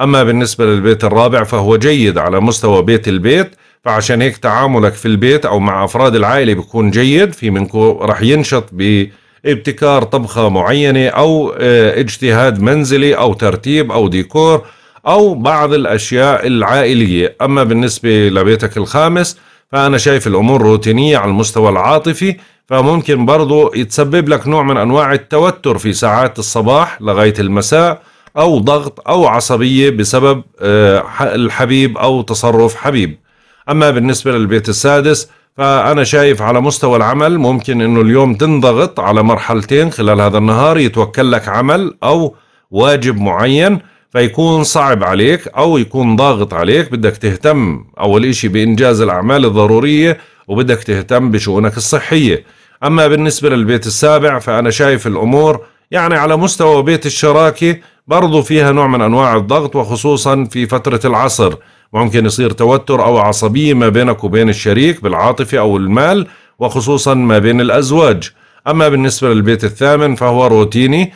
اما بالنسبه للبيت الرابع فهو جيد على مستوى بيت البيت فعشان هيك تعاملك في البيت او مع افراد العائله بيكون جيد في منكم راح ينشط بابتكار طبخه معينه او آه، اجتهاد منزلي او ترتيب او ديكور أو بعض الأشياء العائلية أما بالنسبة لبيتك الخامس فأنا شايف الأمور روتينية على المستوى العاطفي فممكن برضو يتسبب لك نوع من أنواع التوتر في ساعات الصباح لغاية المساء أو ضغط أو عصبية بسبب آه، الحبيب أو تصرف حبيب أما بالنسبة للبيت السادس فأنا شايف على مستوى العمل ممكن أنه اليوم تنضغط على مرحلتين خلال هذا النهار يتوكل لك عمل أو واجب معين فيكون صعب عليك او يكون ضاغط عليك بدك تهتم اول اشي بانجاز الاعمال الضرورية وبدك تهتم بشؤونك الصحية اما بالنسبة للبيت السابع فانا شايف الامور يعني على مستوى بيت الشراكة برضو فيها نوع من انواع الضغط وخصوصا في فترة العصر ممكن يصير توتر او عصبية ما بينك وبين الشريك بالعاطفة او المال وخصوصا ما بين الازواج اما بالنسبة للبيت الثامن فهو روتيني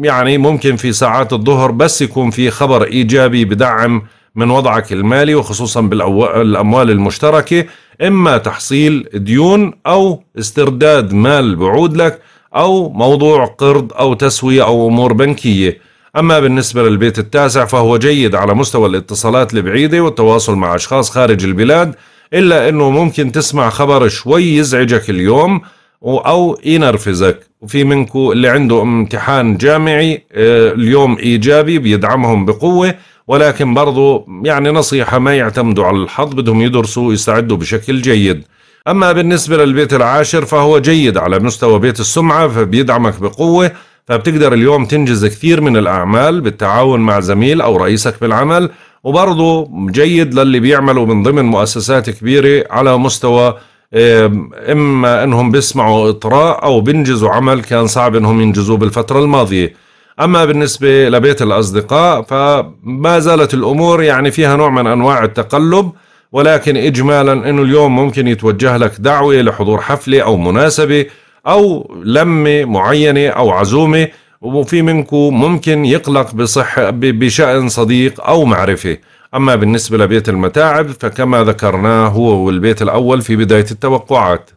يعني ممكن في ساعات الظهر بس يكون في خبر إيجابي بدعم من وضعك المالي وخصوصا بالأموال المشتركة إما تحصيل ديون أو استرداد مال بعود لك أو موضوع قرض أو تسوية أو أمور بنكية أما بالنسبة للبيت التاسع فهو جيد على مستوى الاتصالات البعيدة والتواصل مع أشخاص خارج البلاد إلا أنه ممكن تسمع خبر شوي يزعجك اليوم او ينرفزك وفي منكم اللي عنده امتحان جامعي آه، اليوم ايجابي بيدعمهم بقوه ولكن برضو يعني نصيحه ما يعتمدوا على الحظ بدهم يدرسوا ويستعدوا بشكل جيد اما بالنسبه للبيت العاشر فهو جيد على مستوى بيت السمعه فبيدعمك بقوه فبتقدر اليوم تنجز كثير من الأعمال بالتعاون مع زميل أو رئيسك بالعمل وبرضه جيد للي بيعملوا من ضمن مؤسسات كبيرة على مستوى اما انهم بيسمعوا اطراء او بينجزوا عمل كان صعب انهم ينجزوه بالفتره الماضيه اما بالنسبه لبيت الاصدقاء فما زالت الامور يعني فيها نوع من انواع التقلب ولكن اجمالا انه اليوم ممكن يتوجه لك دعوه لحضور حفله او مناسبه او لمه معينه او عزومه وفي منكم ممكن يقلق بصح بشأن صديق أو معرفة أما بالنسبة لبيت المتاعب فكما ذكرناه هو والبيت الأول في بداية التوقعات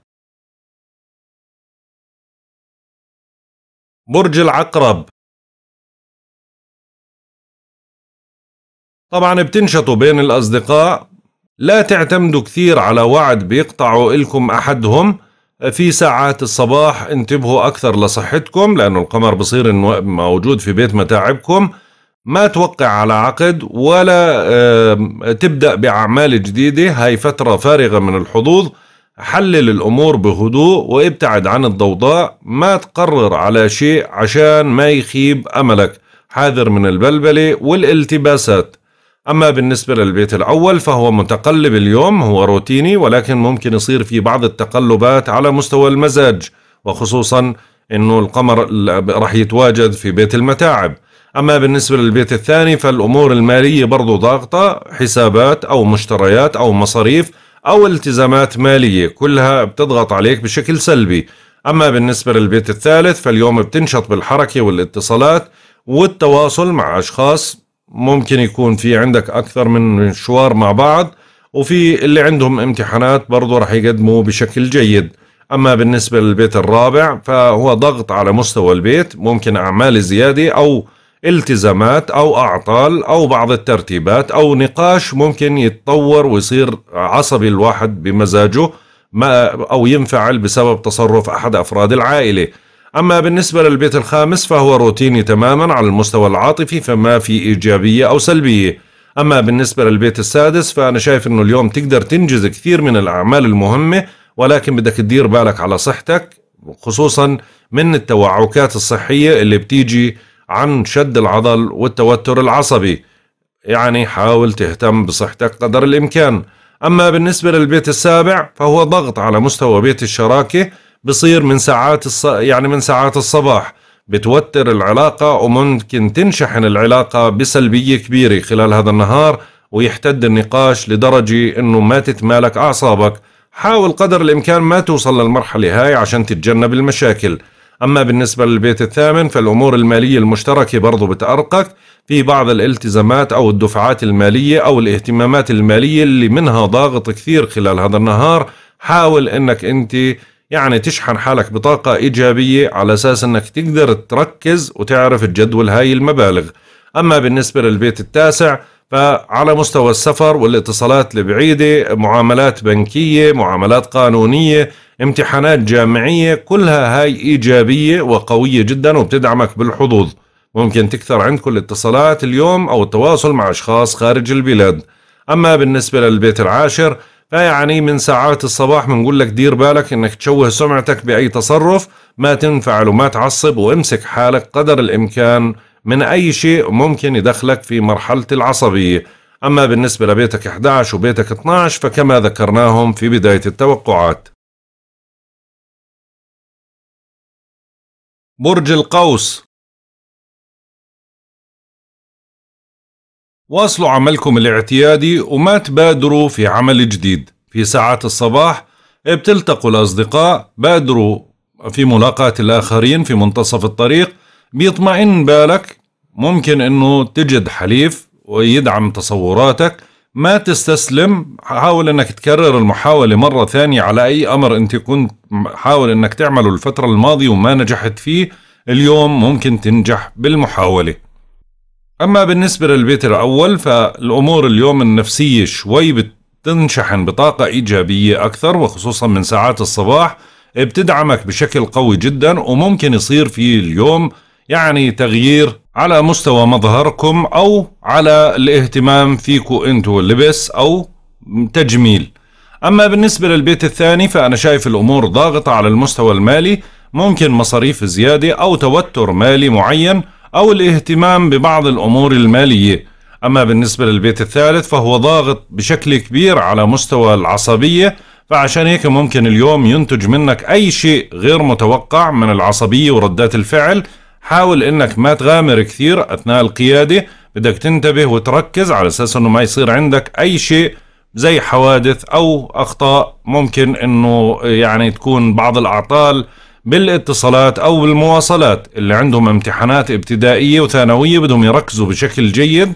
برج العقرب طبعا بتنشطوا بين الأصدقاء لا تعتمدوا كثير على وعد بيقطعوا إلكم أحدهم في ساعات الصباح انتبهوا أكثر لصحتكم لأنه القمر بصير موجود في بيت متاعبكم ما توقع على عقد ولا تبدأ بأعمال جديدة هاي فترة فارغة من الحظوظ حلل الأمور بهدوء وابتعد عن الضوضاء ما تقرر على شيء عشان ما يخيب أملك حاذر من البلبلة والالتباسات أما بالنسبة للبيت الأول فهو متقلب اليوم هو روتيني ولكن ممكن يصير في بعض التقلبات على مستوى المزاج وخصوصا أنه القمر رح يتواجد في بيت المتاعب أما بالنسبة للبيت الثاني فالأمور المالية برضو ضاغطة حسابات أو مشتريات أو مصاريف أو التزامات مالية كلها بتضغط عليك بشكل سلبي أما بالنسبة للبيت الثالث فاليوم بتنشط بالحركة والاتصالات والتواصل مع أشخاص ممكن يكون في عندك أكثر من مشوار مع بعض وفي اللي عندهم امتحانات برضو رح يقدموا بشكل جيد أما بالنسبة للبيت الرابع فهو ضغط على مستوى البيت ممكن أعمال زيادة أو التزامات او اعطال او بعض الترتيبات او نقاش ممكن يتطور ويصير عصبي الواحد بمزاجه ما او ينفعل بسبب تصرف احد افراد العائله. اما بالنسبه للبيت الخامس فهو روتيني تماما على المستوى العاطفي فما في ايجابيه او سلبيه. اما بالنسبه للبيت السادس فانا شايف انه اليوم تقدر تنجز كثير من الاعمال المهمه ولكن بدك تدير بالك على صحتك خصوصا من التوعكات الصحيه اللي بتيجي عن شد العضل والتوتر العصبي يعني حاول تهتم بصحتك قدر الإمكان أما بالنسبة للبيت السابع فهو ضغط على مستوى بيت الشراكة بصير من ساعات الص... يعني من ساعات الصباح بتوتر العلاقة وممكن تنشحن العلاقة بسلبية كبيرة خلال هذا النهار ويحتد النقاش لدرجة أنه ما تتمالك أعصابك حاول قدر الإمكان ما توصل للمرحلة هاي عشان تتجنب المشاكل أما بالنسبة للبيت الثامن فالأمور المالية المشتركة برضو بتأرقك في بعض الالتزامات أو الدفعات المالية أو الاهتمامات المالية اللي منها ضاغط كثير خلال هذا النهار حاول أنك أنت يعني تشحن حالك بطاقة إيجابية على أساس أنك تقدر تركز وتعرف تجدول هاي المبالغ أما بالنسبة للبيت التاسع فعلى مستوى السفر والاتصالات البعيدة معاملات بنكية معاملات قانونية امتحانات جامعية كلها هاي إيجابية وقوية جدا وبتدعمك بالحظوظ ممكن تكثر عندكم الاتصالات اليوم أو التواصل مع أشخاص خارج البلاد أما بالنسبة للبيت العاشر فيعني من ساعات الصباح بنقول لك دير بالك انك تشوه سمعتك باي تصرف ما تنفعل وما تعصب وامسك حالك قدر الامكان من اي شيء ممكن يدخلك في مرحله العصبيه اما بالنسبه لبيتك 11 وبيتك 12 فكما ذكرناهم في بدايه التوقعات برج القوس واصلوا عملكم الاعتيادي وما تبادروا في عمل جديد في ساعات الصباح بتلتقوا الأصدقاء بادروا في ملاقاة الآخرين في منتصف الطريق بيطمئن بالك ممكن أنه تجد حليف ويدعم تصوراتك ما تستسلم حاول انك تكرر المحاولة مرة ثانية على اي امر انت كنت حاول انك تعمله الفترة الماضية وما نجحت فيه اليوم ممكن تنجح بالمحاولة اما بالنسبة للبيت الاول فالامور اليوم النفسية شوي بتنشحن بطاقة ايجابية اكثر وخصوصا من ساعات الصباح بتدعمك بشكل قوي جدا وممكن يصير في اليوم يعني تغيير على مستوى مظهركم او على الاهتمام فيكم انتوا اللبس او تجميل اما بالنسبه للبيت الثاني فانا شايف الامور ضاغطه على المستوى المالي ممكن مصاريف زياده او توتر مالي معين او الاهتمام ببعض الامور الماليه اما بالنسبه للبيت الثالث فهو ضاغط بشكل كبير على مستوى العصبيه فعشان هيك ممكن اليوم ينتج منك اي شيء غير متوقع من العصبيه وردات الفعل حاول انك ما تغامر كثير اثناء القياده بدك تنتبه وتركز على اساس انه ما يصير عندك اي شيء زي حوادث او اخطاء ممكن انه يعني تكون بعض الاعطال بالاتصالات او بالمواصلات اللي عندهم امتحانات ابتدائيه وثانويه بدهم يركزوا بشكل جيد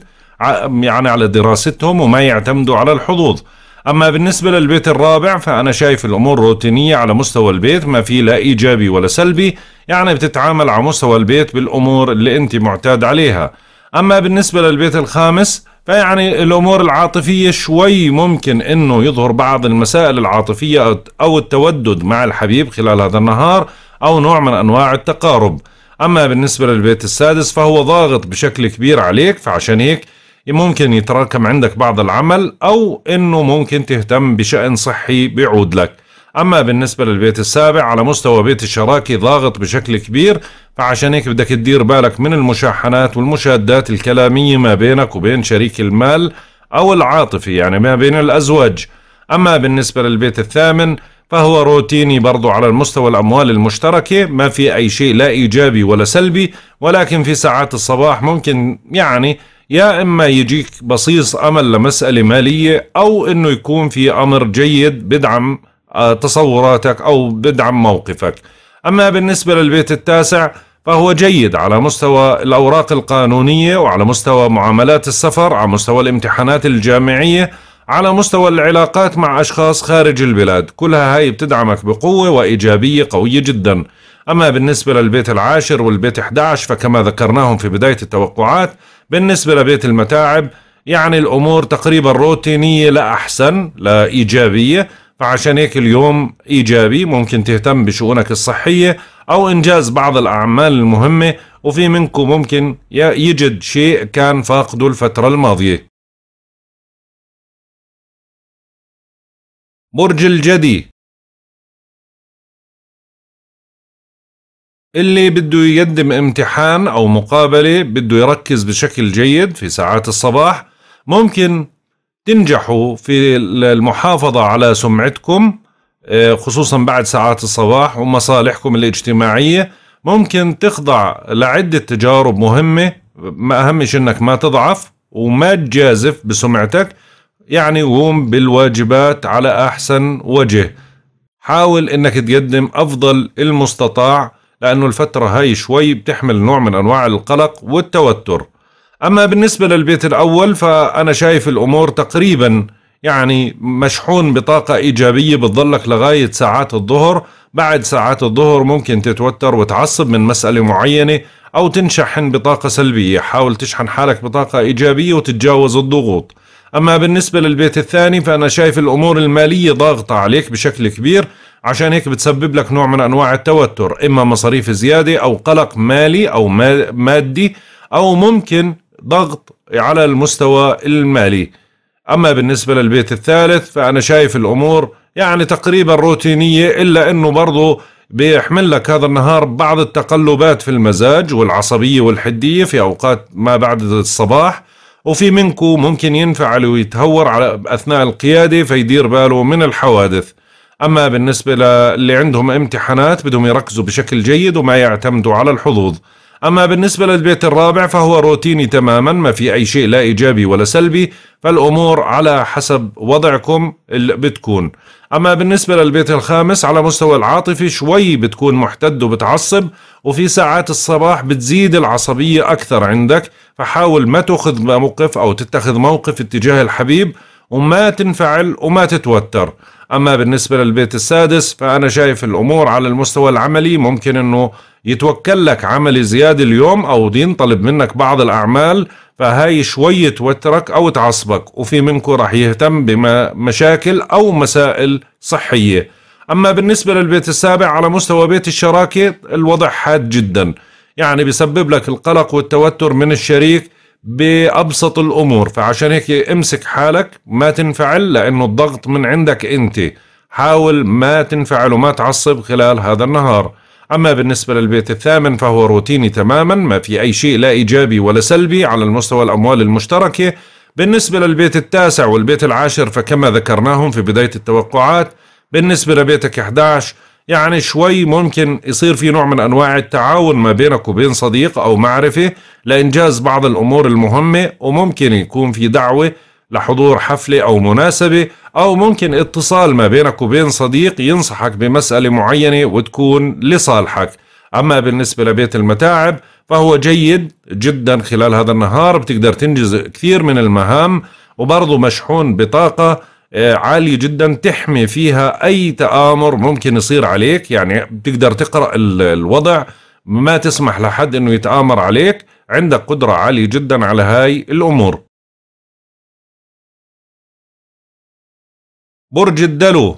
يعني على دراستهم وما يعتمدوا على الحظوظ أما بالنسبة للبيت الرابع فأنا شايف الأمور روتينية على مستوى البيت ما في لا إيجابي ولا سلبي يعني بتتعامل على مستوى البيت بالأمور اللي أنت معتاد عليها أما بالنسبة للبيت الخامس فيعني الأمور العاطفية شوي ممكن أنه يظهر بعض المسائل العاطفية أو التودد مع الحبيب خلال هذا النهار أو نوع من أنواع التقارب أما بالنسبة للبيت السادس فهو ضاغط بشكل كبير عليك فعشان هيك ممكن يتراكم عندك بعض العمل او انه ممكن تهتم بشأن صحي بيعود لك اما بالنسبة للبيت السابع على مستوى بيت الشراكي ضاغط بشكل كبير فعشان هيك بدك تدير بالك من المشاحنات والمشادات الكلامية ما بينك وبين شريك المال او العاطفي يعني ما بين الازواج اما بالنسبة للبيت الثامن فهو روتيني برضو على المستوى الأموال المشتركة ما في أي شيء لا إيجابي ولا سلبي ولكن في ساعات الصباح ممكن يعني يا إما يجيك بصيص أمل لمسألة مالية أو أنه يكون في أمر جيد بدعم آه، تصوراتك أو بدعم موقفك أما بالنسبة للبيت التاسع فهو جيد على مستوى الأوراق القانونية وعلى مستوى معاملات السفر على مستوى الامتحانات الجامعية على مستوى العلاقات مع أشخاص خارج البلاد كلها هاي بتدعمك بقوة وإيجابية قوية جدا أما بالنسبة للبيت العاشر والبيت 11 فكما ذكرناهم في بداية التوقعات بالنسبة لبيت المتاعب يعني الأمور تقريبا روتينية لا أحسن لا إيجابية فعشان هيك اليوم إيجابي ممكن تهتم بشؤونك الصحية أو إنجاز بعض الأعمال المهمة وفي منكم ممكن يجد شيء كان فاقده الفترة الماضية برج الجدي اللي بده يقدم امتحان أو مقابلة بده يركز بشكل جيد في ساعات الصباح ممكن تنجحوا في المحافظة على سمعتكم آه، خصوصا بعد ساعات الصباح ومصالحكم الاجتماعية ممكن تخضع لعدة تجارب مهمة ما أهمش أنك ما تضعف وما تجازف بسمعتك يعني قوم بالواجبات على أحسن وجه حاول أنك تقدم أفضل المستطاع لأنه الفترة هاي شوي بتحمل نوع من أنواع القلق والتوتر أما بالنسبة للبيت الأول فأنا شايف الأمور تقريبا يعني مشحون بطاقة إيجابية بتظلك لغاية ساعات الظهر بعد ساعات الظهر ممكن تتوتر وتعصب من مسألة معينة أو تنشحن بطاقة سلبية حاول تشحن حالك بطاقة إيجابية وتتجاوز الضغوط أما بالنسبة للبيت الثاني فأنا شايف الأمور المالية ضاغطة عليك بشكل كبير عشان هيك بتسبب لك نوع من أنواع التوتر إما مصاريف زيادة أو قلق مالي أو مادي أو ممكن ضغط على المستوى المالي أما بالنسبة للبيت الثالث فأنا شايف الأمور يعني تقريبا روتينية إلا أنه برضو بيحمل لك هذا النهار بعض التقلبات في المزاج والعصبية والحدية في أوقات ما بعد الصباح وفي منكم ممكن ينفعل ويتهور على أثناء القيادة فيدير باله من الحوادث أما بالنسبة للي عندهم امتحانات بدهم يركزوا بشكل جيد وما يعتمدوا على الحظوظ أما بالنسبة للبيت الرابع فهو روتيني تماما ما في أي شيء لا إيجابي ولا سلبي فالأمور على حسب وضعكم اللي بتكون أما بالنسبة للبيت الخامس على مستوى العاطفي شوي بتكون محتد وبتعصب وفي ساعات الصباح بتزيد العصبية أكثر عندك فحاول ما تأخذ موقف أو تتخذ موقف اتجاه الحبيب وما تنفعل وما تتوتر أما بالنسبة للبيت السادس فأنا شايف الأمور على المستوى العملي ممكن أنه يتوكل لك عمل زيادة اليوم أو ينطلب منك بعض الأعمال فهاي شوي توترك أو تعصبك وفي منكم راح يهتم بمشاكل أو مسائل صحية أما بالنسبة للبيت السابع على مستوى بيت الشراكة الوضع حاد جدا يعني بيسبب لك القلق والتوتر من الشريك بأبسط الأمور فعشان هيك امسك حالك ما تنفعل لأنه الضغط من عندك أنت حاول ما تنفعل وما تعصب خلال هذا النهار أما بالنسبة للبيت الثامن فهو روتيني تماما ما في أي شيء لا إيجابي ولا سلبي على المستوى الأموال المشتركة بالنسبة للبيت التاسع والبيت العاشر فكما ذكرناهم في بداية التوقعات بالنسبة لبيتك 11 يعني شوي ممكن يصير في نوع من أنواع التعاون ما بينك وبين صديق أو معرفة لإنجاز بعض الأمور المهمة وممكن يكون في دعوة لحضور حفلة أو مناسبة أو ممكن اتصال ما بينك وبين صديق ينصحك بمسألة معينة وتكون لصالحك أما بالنسبة لبيت المتاعب فهو جيد جدا خلال هذا النهار بتقدر تنجز كثير من المهام وبرضه مشحون بطاقة آه، عالية جدا تحمي فيها أي تآمر ممكن يصير عليك يعني بتقدر تقرأ الوضع ما تسمح لحد أنه يتآمر عليك عندك قدرة عالية جدا على هاي الأمور برج الدلو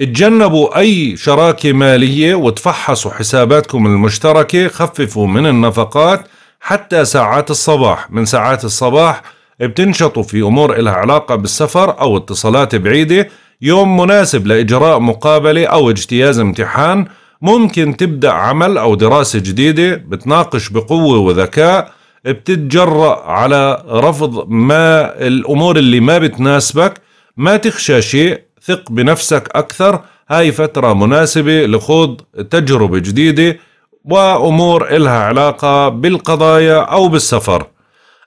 اتجنبوا أي شراكة مالية وتفحصوا حساباتكم المشتركة خففوا من النفقات حتى ساعات الصباح من ساعات الصباح بتنشطوا في أمور إلها علاقة بالسفر أو اتصالات بعيدة يوم مناسب لإجراء مقابلة أو اجتياز امتحان ممكن تبدأ عمل أو دراسة جديدة بتناقش بقوة وذكاء بتتجرأ على رفض ما الأمور اللي ما بتناسبك ما تخشى شيء ثق بنفسك أكثر هاي فترة مناسبة لخوض تجربة جديدة وأمور إلها علاقة بالقضايا أو بالسفر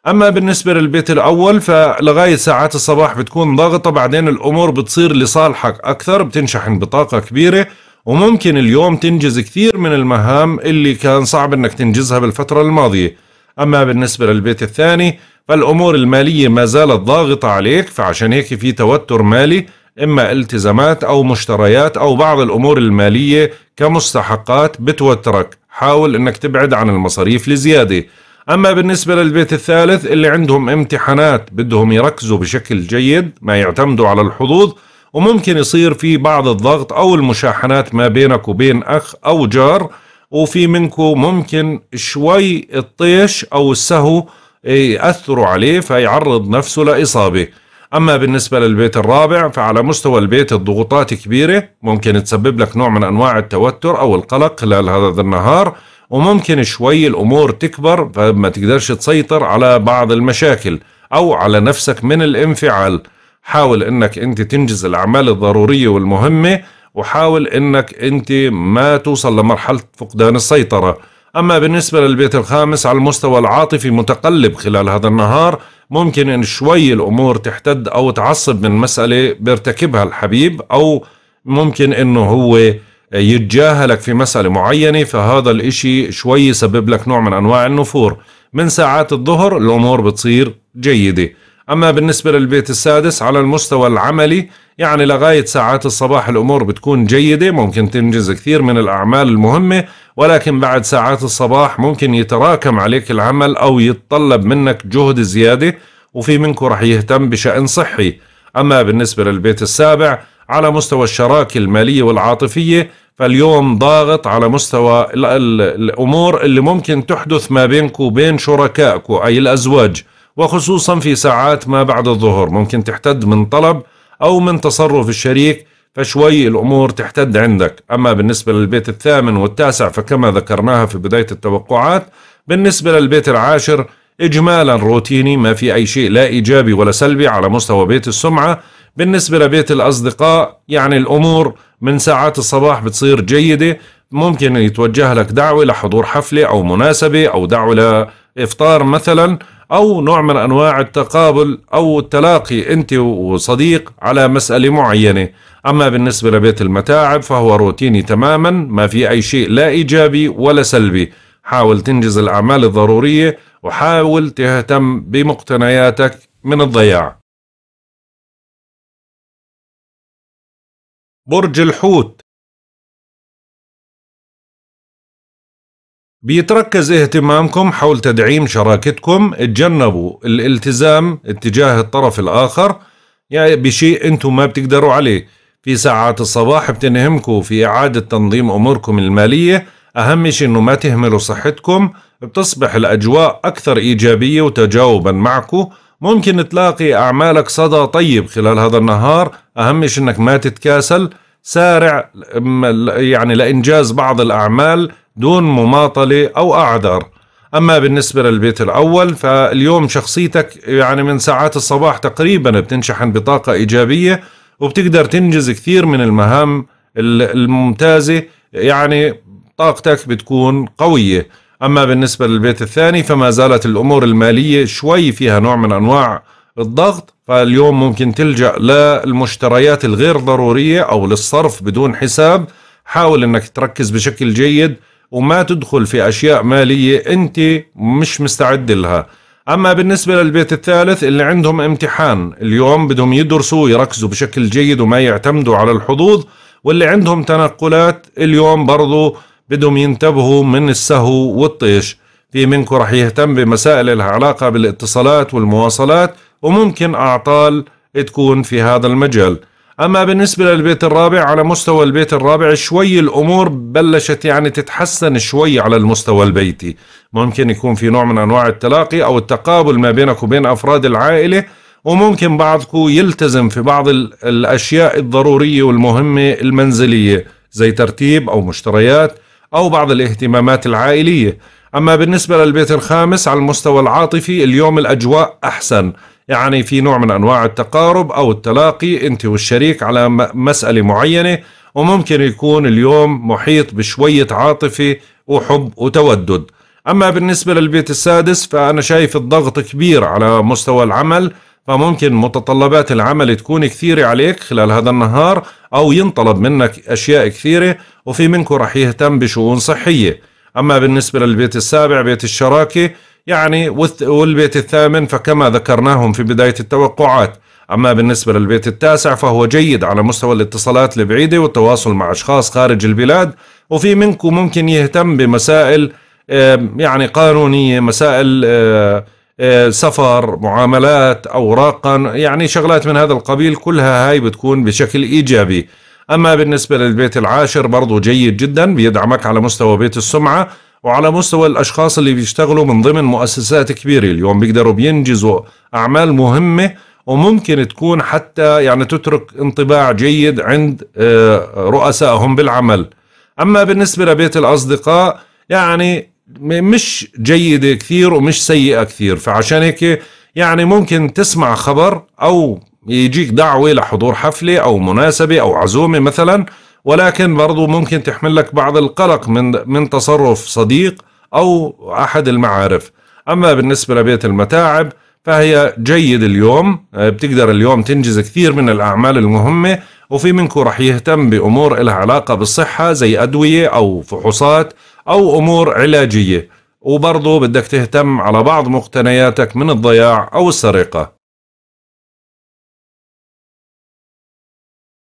أما بالنسبة للبيت الأول فلغاية ساعات الصباح بتكون ضاغطة بعدين الأمور بتصير لصالحك أكثر بتنشحن بطاقة كبيرة وممكن اليوم تنجز كثير من المهام اللي كان صعب انك تنجزها بالفترة الماضية أما بالنسبة للبيت الثاني فالأمور المالية ما زالت ضاغطة عليك فعشان هيك في توتر مالي إما التزامات أو مشتريات أو بعض الأمور المالية كمستحقات بتوترك حاول أنك تبعد عن المصاريف لزيادة أما بالنسبة للبيت الثالث اللي عندهم امتحانات بدهم يركزوا بشكل جيد ما يعتمدوا على الحظوظ وممكن يصير في بعض الضغط أو المشاحنات ما بينك وبين أخ أو جار وفي منكو ممكن شوي الطيش أو السهو يأثروا عليه فيعرض نفسه لإصابة أما بالنسبة للبيت الرابع فعلى مستوى البيت الضغوطات كبيرة ممكن تسبب لك نوع من أنواع التوتر أو القلق خلال هذا النهار وممكن شوي الأمور تكبر فما تقدرش تسيطر على بعض المشاكل أو على نفسك من الانفعال حاول أنك أنت تنجز الأعمال الضرورية والمهمة وحاول أنك أنت ما توصل لمرحلة فقدان السيطرة أما بالنسبة للبيت الخامس على المستوى العاطفي متقلب خلال هذا النهار ممكن أن شوي الأمور تحتد أو تعصب من مسألة بيرتكبها الحبيب أو ممكن أنه هو يتجاهلك في مسألة معينة فهذا الإشي شوي يسبب لك نوع من أنواع النفور من ساعات الظهر الأمور بتصير جيدة أما بالنسبة للبيت السادس على المستوى العملي يعني لغاية ساعات الصباح الأمور بتكون جيدة ممكن تنجز كثير من الأعمال المهمة ولكن بعد ساعات الصباح ممكن يتراكم عليك العمل أو يتطلب منك جهد زيادة وفي منكم رح يهتم بشأن صحي أما بالنسبة للبيت السابع على مستوى الشراكة المالية والعاطفية فاليوم ضاغط على مستوى الأمور اللي ممكن تحدث ما بينك وبين شركائك أي الأزواج وخصوصا في ساعات ما بعد الظهر ممكن تحتد من طلب أو من تصرف الشريك فشوي الأمور تحتد عندك أما بالنسبة للبيت الثامن والتاسع فكما ذكرناها في بداية التوقعات بالنسبة للبيت العاشر إجمالا روتيني ما في أي شيء لا إيجابي ولا سلبي على مستوى بيت السمعة بالنسبة لبيت الأصدقاء يعني الأمور من ساعات الصباح بتصير جيدة ممكن يتوجه لك دعوة لحضور حفلة أو مناسبة أو دعوة لإفطار مثلا او نوع من انواع التقابل او التلاقي انت وصديق على مساله معينه اما بالنسبه لبيت المتاعب فهو روتيني تماما ما في اي شيء لا ايجابي ولا سلبي حاول تنجز الاعمال الضروريه وحاول تهتم بمقتنياتك من الضياع برج الحوت بيتركز اهتمامكم حول تدعيم شراكتكم تجنبوا الالتزام اتجاه الطرف الآخر يعني بشيء أنتم ما بتقدروا عليه في ساعات الصباح بتنهمكم في إعادة تنظيم أموركم المالية أهم شيء أنه ما تهملوا صحتكم بتصبح الأجواء أكثر إيجابية وتجاوبا معكم ممكن تلاقي أعمالك صدى طيب خلال هذا النهار أهم شيء أنك ما تتكاسل سارع يعني لإنجاز بعض الأعمال دون مماطلة أو أعذر أما بالنسبة للبيت الأول فاليوم شخصيتك يعني من ساعات الصباح تقريبا بتنشحن بطاقة إيجابية وبتقدر تنجز كثير من المهام الممتازة يعني طاقتك بتكون قوية أما بالنسبة للبيت الثاني فما زالت الأمور المالية شوي فيها نوع من أنواع الضغط فاليوم ممكن تلجأ للمشتريات الغير ضرورية أو للصرف بدون حساب حاول أنك تركز بشكل جيد وما تدخل في أشياء مالية أنت مش مستعد لها أما بالنسبة للبيت الثالث اللي عندهم امتحان اليوم بدهم يدرسوا ويركزوا بشكل جيد وما يعتمدوا على الحظوظ واللي عندهم تنقلات اليوم برضو بدهم ينتبهوا من السهو والطيش في منكم رح يهتم بمسائل لها علاقة بالاتصالات والمواصلات وممكن أعطال تكون في هذا المجال أما بالنسبة للبيت الرابع على مستوى البيت الرابع شوي الأمور بلشت يعني تتحسن شوي على المستوى البيتي ممكن يكون في نوع من أنواع التلاقي أو التقابل ما بينك وبين أفراد العائلة وممكن بعضكم يلتزم في بعض الأشياء الضرورية والمهمة المنزلية زي ترتيب أو مشتريات أو بعض الاهتمامات العائلية أما بالنسبة للبيت الخامس على المستوى العاطفي اليوم الأجواء أحسن يعني في نوع من أنواع التقارب أو التلاقي أنت والشريك على مسألة معينة وممكن يكون اليوم محيط بشوية عاطفة وحب وتودد أما بالنسبة للبيت السادس فأنا شايف الضغط كبير على مستوى العمل فممكن متطلبات العمل تكون كثيرة عليك خلال هذا النهار أو ينطلب منك أشياء كثيرة وفي منكم رح يهتم بشؤون صحية أما بالنسبة للبيت السابع بيت الشراكة يعني والبيت الثامن فكما ذكرناهم في بداية التوقعات أما بالنسبة للبيت التاسع فهو جيد على مستوى الاتصالات البعيدة والتواصل مع أشخاص خارج البلاد وفي منكم ممكن يهتم بمسائل يعني قانونية مسائل آه، آه، سفر معاملات أوراقا يعني شغلات من هذا القبيل كلها هاي بتكون بشكل إيجابي أما بالنسبة للبيت العاشر برضو جيد جدا بيدعمك على مستوى بيت السمعة وعلى مستوى الأشخاص اللي بيشتغلوا من ضمن مؤسسات كبيرة اليوم بيقدروا بينجزوا أعمال مهمة وممكن تكون حتى يعني تترك انطباع جيد عند آه، رؤسائهم بالعمل أما بالنسبة لبيت الأصدقاء يعني مش جيدة كثير ومش سيئة كثير فعشان هيك يعني ممكن تسمع خبر أو يجيك دعوة لحضور حفلة أو مناسبة أو عزومة مثلاً ولكن برضو ممكن تحمل لك بعض القلق من من تصرف صديق أو أحد المعارف أما بالنسبة لبيت المتاعب فهي جيد اليوم آه، بتقدر اليوم تنجز كثير من الأعمال المهمة وفي منكم رح يهتم بأمور لها علاقة بالصحة زي أدوية أو فحوصات أو أمور علاجية وبرضه بدك تهتم على بعض مقتنياتك من الضياع أو السرقة